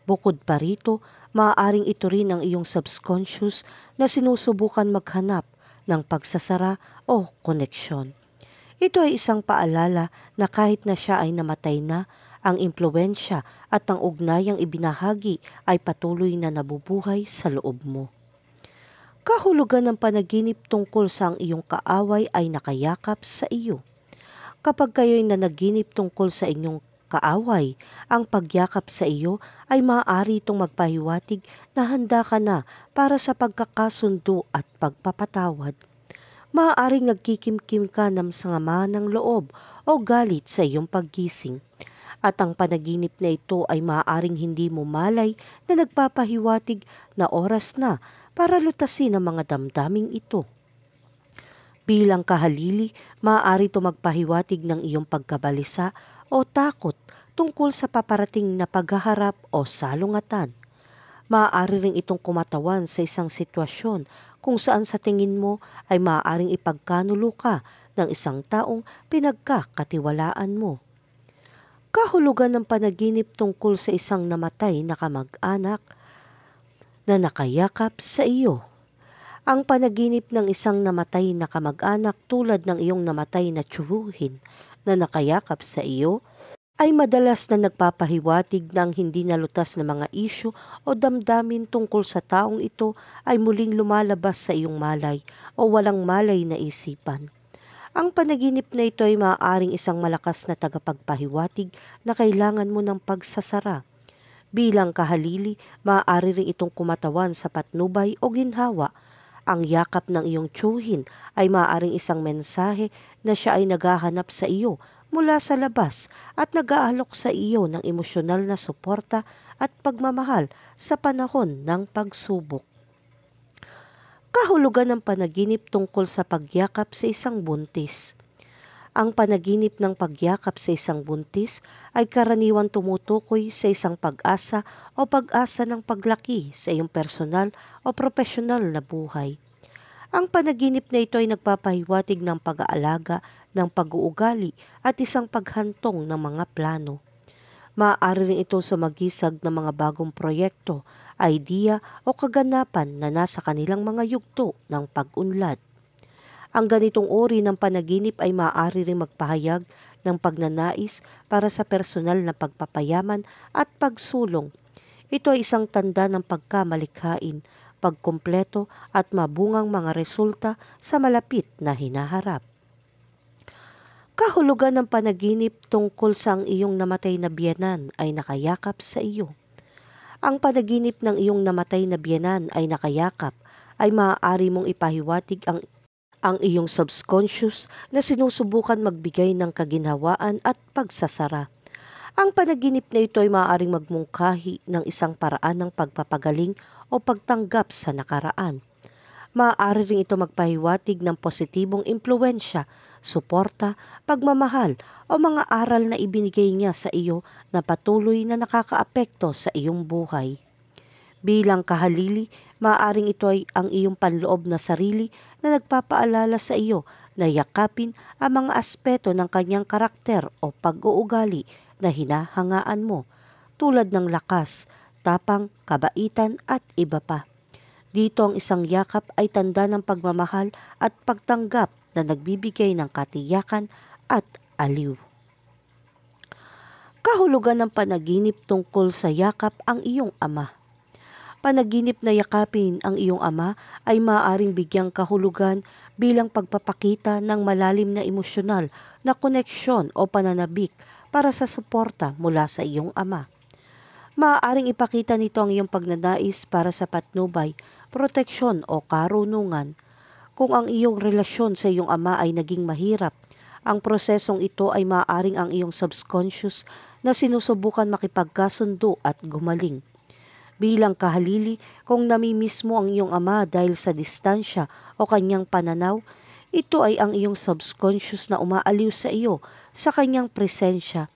Bukod pa rito, maaaring ito rin ang iyong subconscious na sinusubukan maghanap ng pagsasara o koneksyon. Ito ay isang paalala na kahit na siya ay namatay na, ang impluensya at ang ugnayang ibinahagi ay patuloy na nabubuhay sa loob mo. Kahulugan ng panaginip tungkol sa ang iyong kaaway ay nakayakap sa iyo. Kapag kayo'y nanaginip tungkol sa inyong kaaway. Ang pagyakap sa iyo ay maaari itong magpahiwatig na handa ka na para sa pagkakasundo at pagpapatawad. Maaaring nagkikimkim ka ng sangama ng loob o galit sa iyong paggising. At ang panaginip na ito ay maaaring hindi mo malay na nagpapahiwatig na oras na para lutasin ang mga damdaming ito. Bilang kahalili, maaari ito magpahiwatig ng iyong pagkabalisa o takot tungkol sa paparating na paghaharap o salungatan. Maaari rin itong kumatawan sa isang sitwasyon kung saan sa tingin mo ay maaaring ipagkanulo ka ng isang taong pinagkakatiwalaan mo. Kahulugan ng panaginip tungkol sa isang namatay na kamag-anak na nakayakap sa iyo. Ang panaginip ng isang namatay na kamag-anak tulad ng iyong namatay na tsuruhin na nakayakap sa iyo ay madalas na nagpapahiwatig ng hindi nalutas na mga isyo o damdamin tungkol sa taong ito ay muling lumalabas sa iyong malay o walang malay na isipan. Ang panaginip na ito ay maaaring isang malakas na tagapagpahiwatig na kailangan mo ng pagsasara. Bilang kahalili, maaari rin itong kumatawan sa patnubay o ginhawa ang yakap ng iyong tsuhin ay maaring isang mensahe na siya ay naghahanap sa iyo mula sa labas at nag-aalok sa iyo ng emosyonal na suporta at pagmamahal sa panahon ng pagsubok. Kahulugan ng panaginip tungkol sa pagyakap sa isang buntis. Ang panaginip ng pagyakap sa isang buntis ay karaniwang tumutukoy sa isang pag-asa o pag-asa ng paglaki sa iyong personal o profesional na buhay. Ang panaginip na ito ay nagpapahiwatig ng pag-aalaga, ng pag-uugali at isang paghantong ng mga plano. Maaari rin ito sa magisag ng mga bagong proyekto, idea o kaganapan na nasa kanilang mga yugto ng pag-unlad. Ang ganitong uri ng panaginip ay maaari ring magpahayag ng pagnanais para sa personal na pagpapayaman at pagsulong. Ito ay isang tanda ng pagkamalikhain, pagkumpleto at mabungang mga resulta sa malapit na hinaharap. Kahulugan ng panaginip tungkol sa ang iyong namatay na biyanan ay nakayakap sa iyo. Ang panaginip ng iyong namatay na biyanan ay nakayakap ay maaari mong ipahiwatig ang ang iyong subconscious na sinusubukan magbigay ng kaginhawaan at pagsasara. Ang panaginip na ito ay maaaring magmungkahi ng isang paraan ng pagpapagaling o pagtanggap sa nakaraan. Maaari rin ito magpahiwatig ng positibong impluensya, suporta, pagmamahal o mga aral na ibinigay niya sa iyo na patuloy na nakakaapekto sa iyong buhay. Bilang kahalili, maaaring ito ay ang iyong panloob na sarili na nagpapaalala sa iyo na yakapin ang mga aspeto ng kanyang karakter o pag-uugali na hinahangaan mo tulad ng lakas, tapang, kabaitan at iba pa. Dito ang isang yakap ay tanda ng pagmamahal at pagtanggap na nagbibigay ng katiyakan at aliw. Kahulugan ng panaginip tungkol sa yakap ang iyong ama panaginip na yakapin ang iyong ama ay maaaring bigyang kahulugan bilang pagpapakita ng malalim na emosyonal na koneksyon o pananabik para sa suporta mula sa iyong ama. Maaaring ipakita nito ang iyong pagnanais para sa patnubay, proteksyon o karunungan. Kung ang iyong relasyon sa iyong ama ay naging mahirap, ang prosesong ito ay maaaring ang iyong subconscious na sinusubukan makipagkasundo at gumaling bilang kahalili kung namimiss mo ang iyong ama dahil sa distansya o kanyang pananaw, ito ay ang iyong subconscious na umaaliw sa iyo sa kanyang presensya.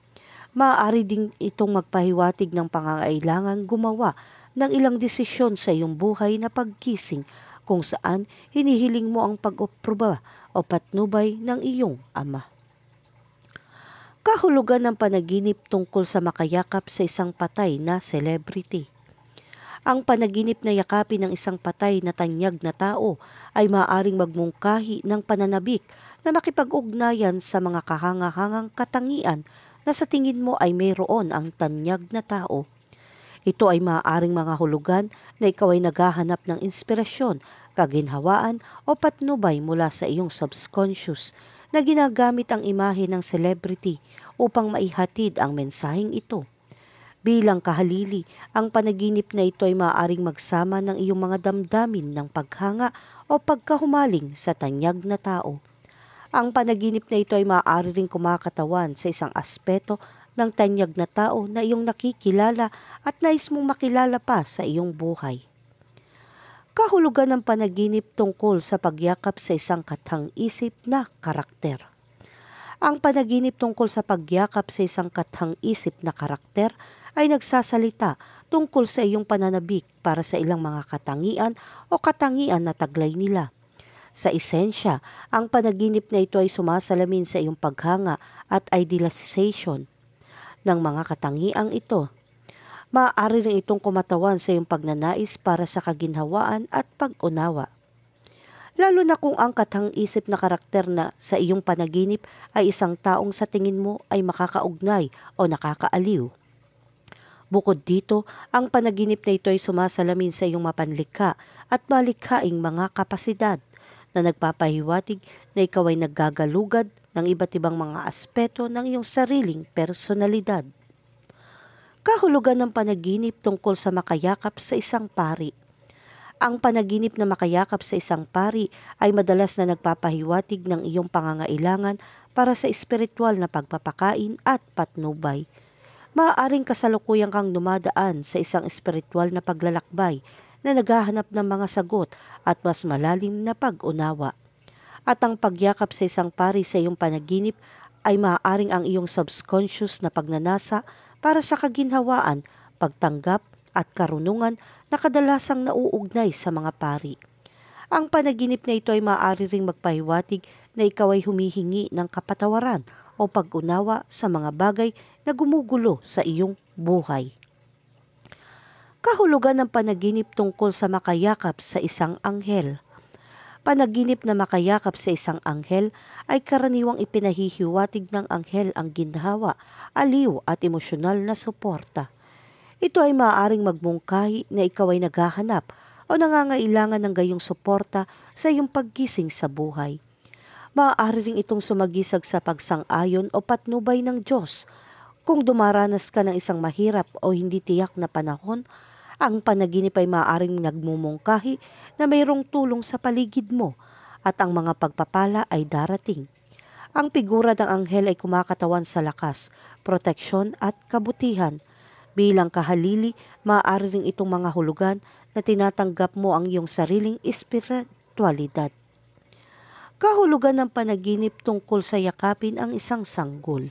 Maaari ding itong magpahiwatig ng pangangailangan gumawa ng ilang desisyon sa iyong buhay na pagkising kung saan hinihiling mo ang pag-oproba o patnubay ng iyong ama. Kahulugan ng panaginip tungkol sa makayakap sa isang patay na celebrity. Ang panaginip na yakapin ng isang patay na tanyag na tao ay maaring magmungkahi ng pananabik na makipag-ugnayan sa mga kahangahangang katangian na sa tingin mo ay mayroon ang tanyag na tao. Ito ay maaring mga hulugan na ikaw ay naghahanap ng inspirasyon, kaginhawaan o patnubay mula sa iyong subconscious na ginagamit ang imahe ng celebrity upang maihatid ang mensaheng ito. Bilang kahalili, ang panaginip na ito ay maaaring magsama ng iyong mga damdamin ng paghanga o pagkahumaling sa tanyag na tao. Ang panaginip na ito ay maaari ring kumakatawan sa isang aspeto ng tanyag na tao na iyong nakikilala at nais mong makilala pa sa iyong buhay. Kahulugan ng panaginip tungkol sa pagyakap sa isang kathang isip na karakter. Ang panaginip tungkol sa pagyakap sa isang kathang isip na karakter ay nagsasalita tungkol sa iyong pananabik para sa ilang mga katangian o katangian na taglay nila. Sa esensya, ang panaginip na ito ay sumasalamin sa iyong paghanga at idealization ng mga katangiang ito. Maaari rin itong kumatawan sa iyong pagnanais para sa kaginhawaan at pag-unawa. Lalo na kung ang katangisip na karakter na sa iyong panaginip ay isang taong sa tingin mo ay makakaugnay o nakakaaliw. Bukod dito, ang panaginip na ito ay sumasalamin sa iyong mapanlikha at malikhaing mga kapasidad na nagpapahiwatig na ikaw ay naggagalugad ng iba't ibang mga aspeto ng iyong sariling personalidad. Kahulugan ng panaginip tungkol sa makayakap sa isang pari. Ang panaginip na makayakap sa isang pari ay madalas na nagpapahiwatig ng iyong pangangailangan para sa espiritual na pagpapakain at patnubay maaaring kasalukuyang kang dumadaan sa isang espiritual na paglalakbay na naghahanap ng mga sagot at mas malalim na pag-unawa. At ang pagyakap sa isang pari sa iyong panaginip ay maaaring ang iyong subconscious na pagnanasa para sa kaginhawaan, pagtanggap at karunungan na kadalasang nauugnay sa mga pari. Ang panaginip na ito ay maaari ring magpahiwatig na ikaw ay humihingi ng kapatawaran o pag-unawa sa mga bagay na gumugulo sa iyong buhay. Kahulugan ng panaginip tungkol sa makayakap sa isang anghel. Panaginip na makayakap sa isang anghel ay karaniwang ipinahihiwatig ng anghel ang ginhawa, aliw at emosyonal na suporta. Ito ay maaaring magmungkahi na ikaw ay naghahanap o nangangailangan ng gayong suporta sa iyong paggising sa buhay. Maaari rin itong sumagisag sa pagsang-ayon o patnubay ng Diyos kung dumaranas ka ng isang mahirap o hindi tiyak na panahon, ang panaginip ay maaaring nagmumungkahi na mayroong tulong sa paligid mo at ang mga pagpapala ay darating. Ang figura ng anghel ay kumakatawan sa lakas, proteksyon at kabutihan. Bilang kahalili, maaari rin itong mga hulugan na tinatanggap mo ang iyong sariling espiritualidad. Kahulugan ng panaginip tungkol sa yakapin ang isang sanggol.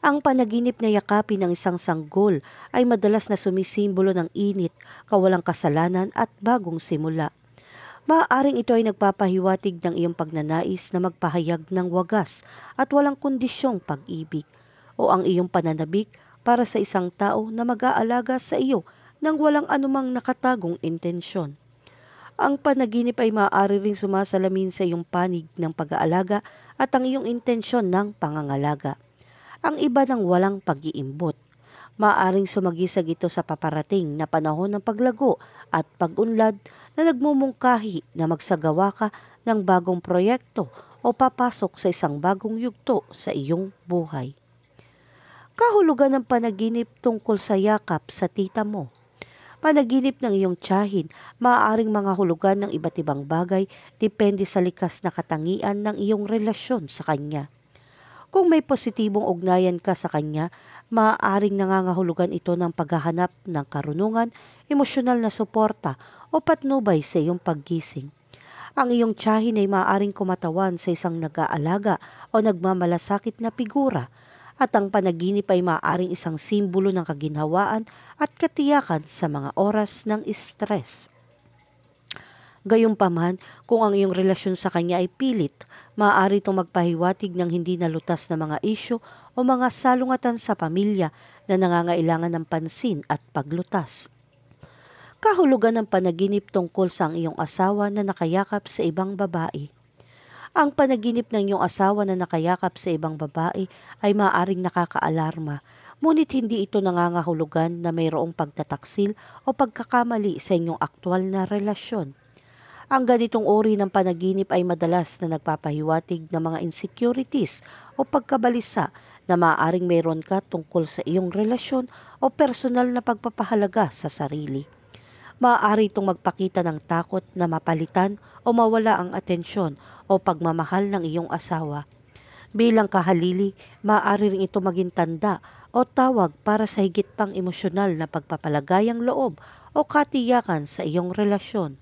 Ang panaginip na yakapin ng isang sanggol ay madalas na sumisimbolo ng init, kawalang kasalanan at bagong simula. Maaaring ito ay nagpapahiwatig ng iyong pagnanais na magpahayag ng wagas at walang kondisyong pag-ibig o ang iyong pananabik para sa isang tao na mag-aalaga sa iyo nang walang anumang nakatagong intensyon. Ang panaginip ay maaari ring sumasalamin sa iyong panig ng pag-aalaga at ang iyong intensyon ng pangangalaga ang iba ng walang pag-iimbot. Maaring sumagisag ito sa paparating na panahon ng paglago at pagunlad na nagmumungkahi na magsagawa ka ng bagong proyekto o papasok sa isang bagong yugto sa iyong buhay. Kahulugan ng panaginip tungkol sa yakap sa tita mo panaginip ng iyong tiyahin, maaaring mga hulugan ng iba't ibang bagay depende sa likas na katangian ng iyong relasyon sa kanya. Kung may positibong ugnayan ka sa kanya, maaaring nangangahulugan ito ng paghahanap ng karunungan, emosyonal na suporta o patnubay sa iyong paggising. Ang iyong tiyahin ay maaaring kumatawan sa isang nag-aalaga o nagmamalasakit na figura at ang panaginip ay maaaring isang simbolo ng kaginhawaan at katiyakan sa mga oras ng stress Gayunpaman, kung ang iyong relasyon sa kanya ay pilit, maaari itong magpahiwatig ng hindi nalutas na mga isyo o mga salungatan sa pamilya na nangangailangan ng pansin at paglutas. Kahulugan ng panaginip tungkol sa ang iyong asawa na nakayakap sa ibang babae. Ang panaginip ng iyong asawa na nakayakap sa ibang babae ay maaaring nakakaalarma, ngunit hindi ito nangangahulugan na mayroong pagtataksil o pagkakamali sa inyong aktwal na relasyon. Ang ganitong uri ng panaginip ay madalas na nagpapahiwatig ng mga insecurities o pagkabalisa na maaaring mayroon ka tungkol sa iyong relasyon o personal na pagpapahalaga sa sarili. Maaari itong magpakita ng takot na mapalitan o mawala ang atensyon o pagmamahal ng iyong asawa. Bilang kahalili, maaari rin ito maging tanda o tawag para sa higit pang emosyonal na pagpapalagayang loob o katiyakan sa iyong relasyon.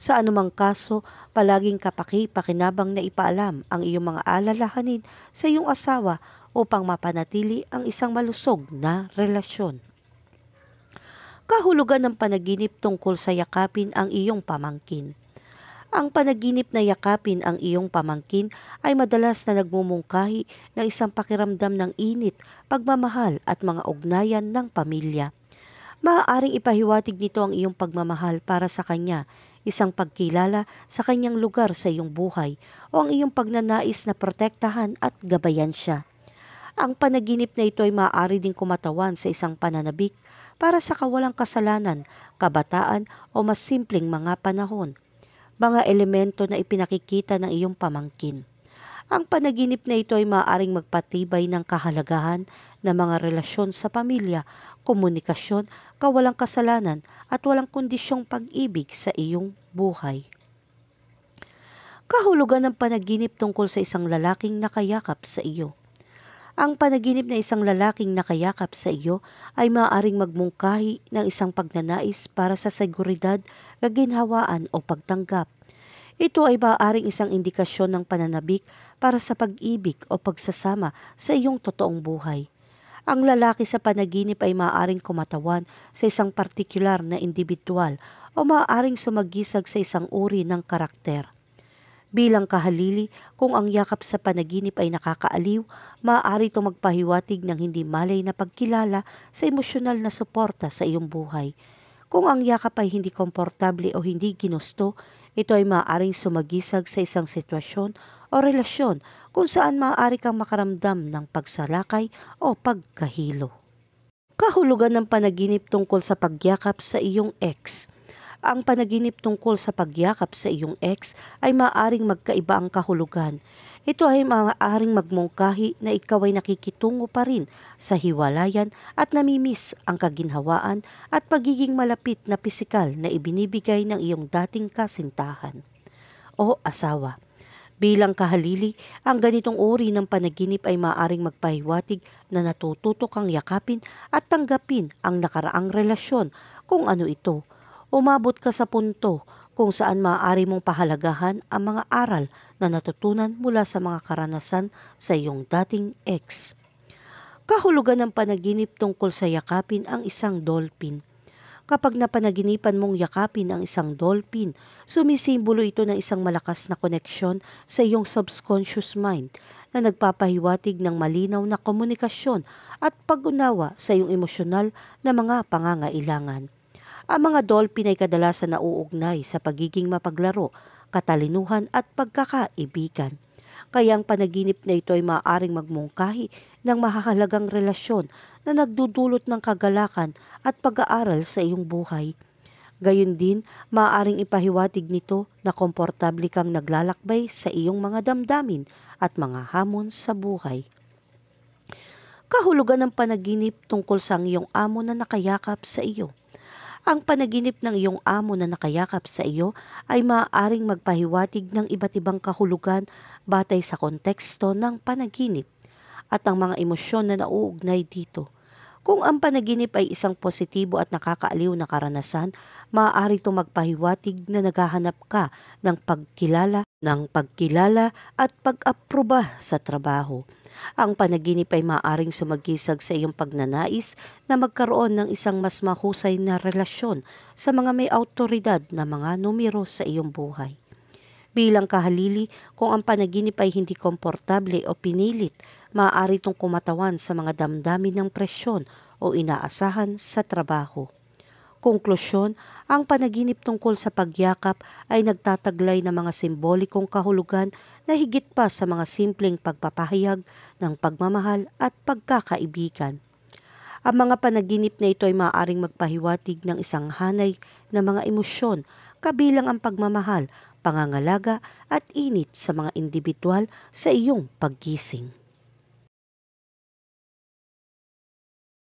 Sa anumang kaso, palaging kapaki-pakinabang na ipaalam ang iyong mga alalahanin sa iyong asawa upang mapanatili ang isang malusog na relasyon. Kahulugan ng panaginip tungkol sa yakapin ang iyong pamangkin. Ang panaginip na yakapin ang iyong pamangkin ay madalas na nagmumungkahi ng isang pakiramdam ng init, pagmamahal at mga ugnayan ng pamilya. Maaaring ipahiwatig nito ang iyong pagmamahal para sa kanya isang pagkilala sa kanyang lugar sa iyong buhay o ang iyong pagnanais na protektahan at gabayan siya. Ang panaginip na ito ay maaari ding kumatawan sa isang pananabik para sa kawalang kasalanan, kabataan o mas simpleng mga panahon, mga elemento na ipinakikita ng iyong pamangkin. Ang panaginip na ito ay maaaring magpatibay ng kahalagahan na mga relasyon sa pamilya, komunikasyon, kawalang kasalanan at walang kondisyong pag-ibig sa iyong buhay. Kahulugan ng panaginip tungkol sa isang lalaking nakayakap sa iyo. Ang panaginip na isang lalaking nakayakap sa iyo ay maaaring magmungkahi ng isang pagnanais para sa seguridad, kaginhawaan o pagtanggap. Ito ay maaaring isang indikasyon ng pananabik para sa pag-ibig o pagsasama sa iyong totoong buhay ang lalaki sa panaginip ay maaaring kumatawan sa isang partikular na individual o maaaring sumagisag sa isang uri ng karakter. Bilang kahalili, kung ang yakap sa panaginip ay nakakaaliw, maaari itong magpahiwatig ng hindi malay na pagkilala sa emosyonal na suporta sa iyong buhay. Kung ang yakap ay hindi komportable o hindi ginusto, ito ay maaaring sumagisag sa isang sitwasyon o relasyon kung saan maaari kang makaramdam ng pagsalakay o pagkahilo. Kahulugan ng panaginip tungkol sa pagyakap sa iyong ex. Ang panaginip tungkol sa pagyakap sa iyong ex ay maaaring magkaiba ang kahulugan. Ito ay maaaring magmungkahi na ikaw ay nakikitungo pa rin sa hiwalayan at namimiss ang kaginhawaan at pagiging malapit na pisikal na ibinibigay ng iyong dating kasintahan o asawa. Bilang kahalili, ang ganitong uri ng panaginip ay maaring magpahiwatig na natututok kang yakapin at tanggapin ang nakaraang relasyon kung ano ito. Umabot ka sa punto kung saan maaari mong pahalagahan ang mga aral na natutunan mula sa mga karanasan sa iyong dating ex. Kahulugan ng panaginip tungkol sa yakapin ang isang dolphin – Kapag napanaginipan mong yakapin ang isang dolphin, sumisimbolo ito ng isang malakas na koneksyon sa iyong subconscious mind na nagpapahiwatig ng malinaw na komunikasyon at pag-unawa sa iyong emosyonal na mga pangangailangan. Ang mga dolphin ay kadalasan nauugnay sa pagiging mapaglaro, katalinuhan at pagkakaibigan. Kaya ang panaginip na ito ay maaaring magmungkahi ng mahahalagang relasyon na nagdudulot ng kagalakan at pag-aaral sa iyong buhay. Gayon din, maaaring ipahiwatig nito na komportable kang naglalakbay sa iyong mga damdamin at mga hamon sa buhay. Kahulugan ng panaginip tungkol sa iyong amo na nakayakap sa iyo. Ang panaginip ng iyong amo na nakayakap sa iyo ay maaaring magpahiwatig ng iba't ibang kahulugan batay sa konteksto ng panaginip at ang mga emosyon na nauugnay dito. Kung ang panaginip ay isang positibo at nakakaaliw na karanasan, maaari itong magpahiwatig na naghahanap ka ng pagkilala, ng pagkilala at pag-aproba sa trabaho. Ang panaginip ay maaaring sumagisag sa iyong pagnanais na magkaroon ng isang mas mahusay na relasyon sa mga may autoridad na mga numero sa iyong buhay. Bilang kahalili, kung ang panaginip ay hindi komportable o pinilit, maaari itong kumatawan sa mga damdamin ng presyon o inaasahan sa trabaho. Konklusyon, ang panaginip tungkol sa pagyakap ay nagtataglay ng mga simbolikong kahulugan na higit pa sa mga simpleng pagpapahayag ng pagmamahal at pagkakaibigan. Ang mga panaginip na ito ay maaaring magpahiwatig ng isang hanay na mga emosyon kabilang ang pagmamahal, pangangalaga at init sa mga individual sa iyong paggising.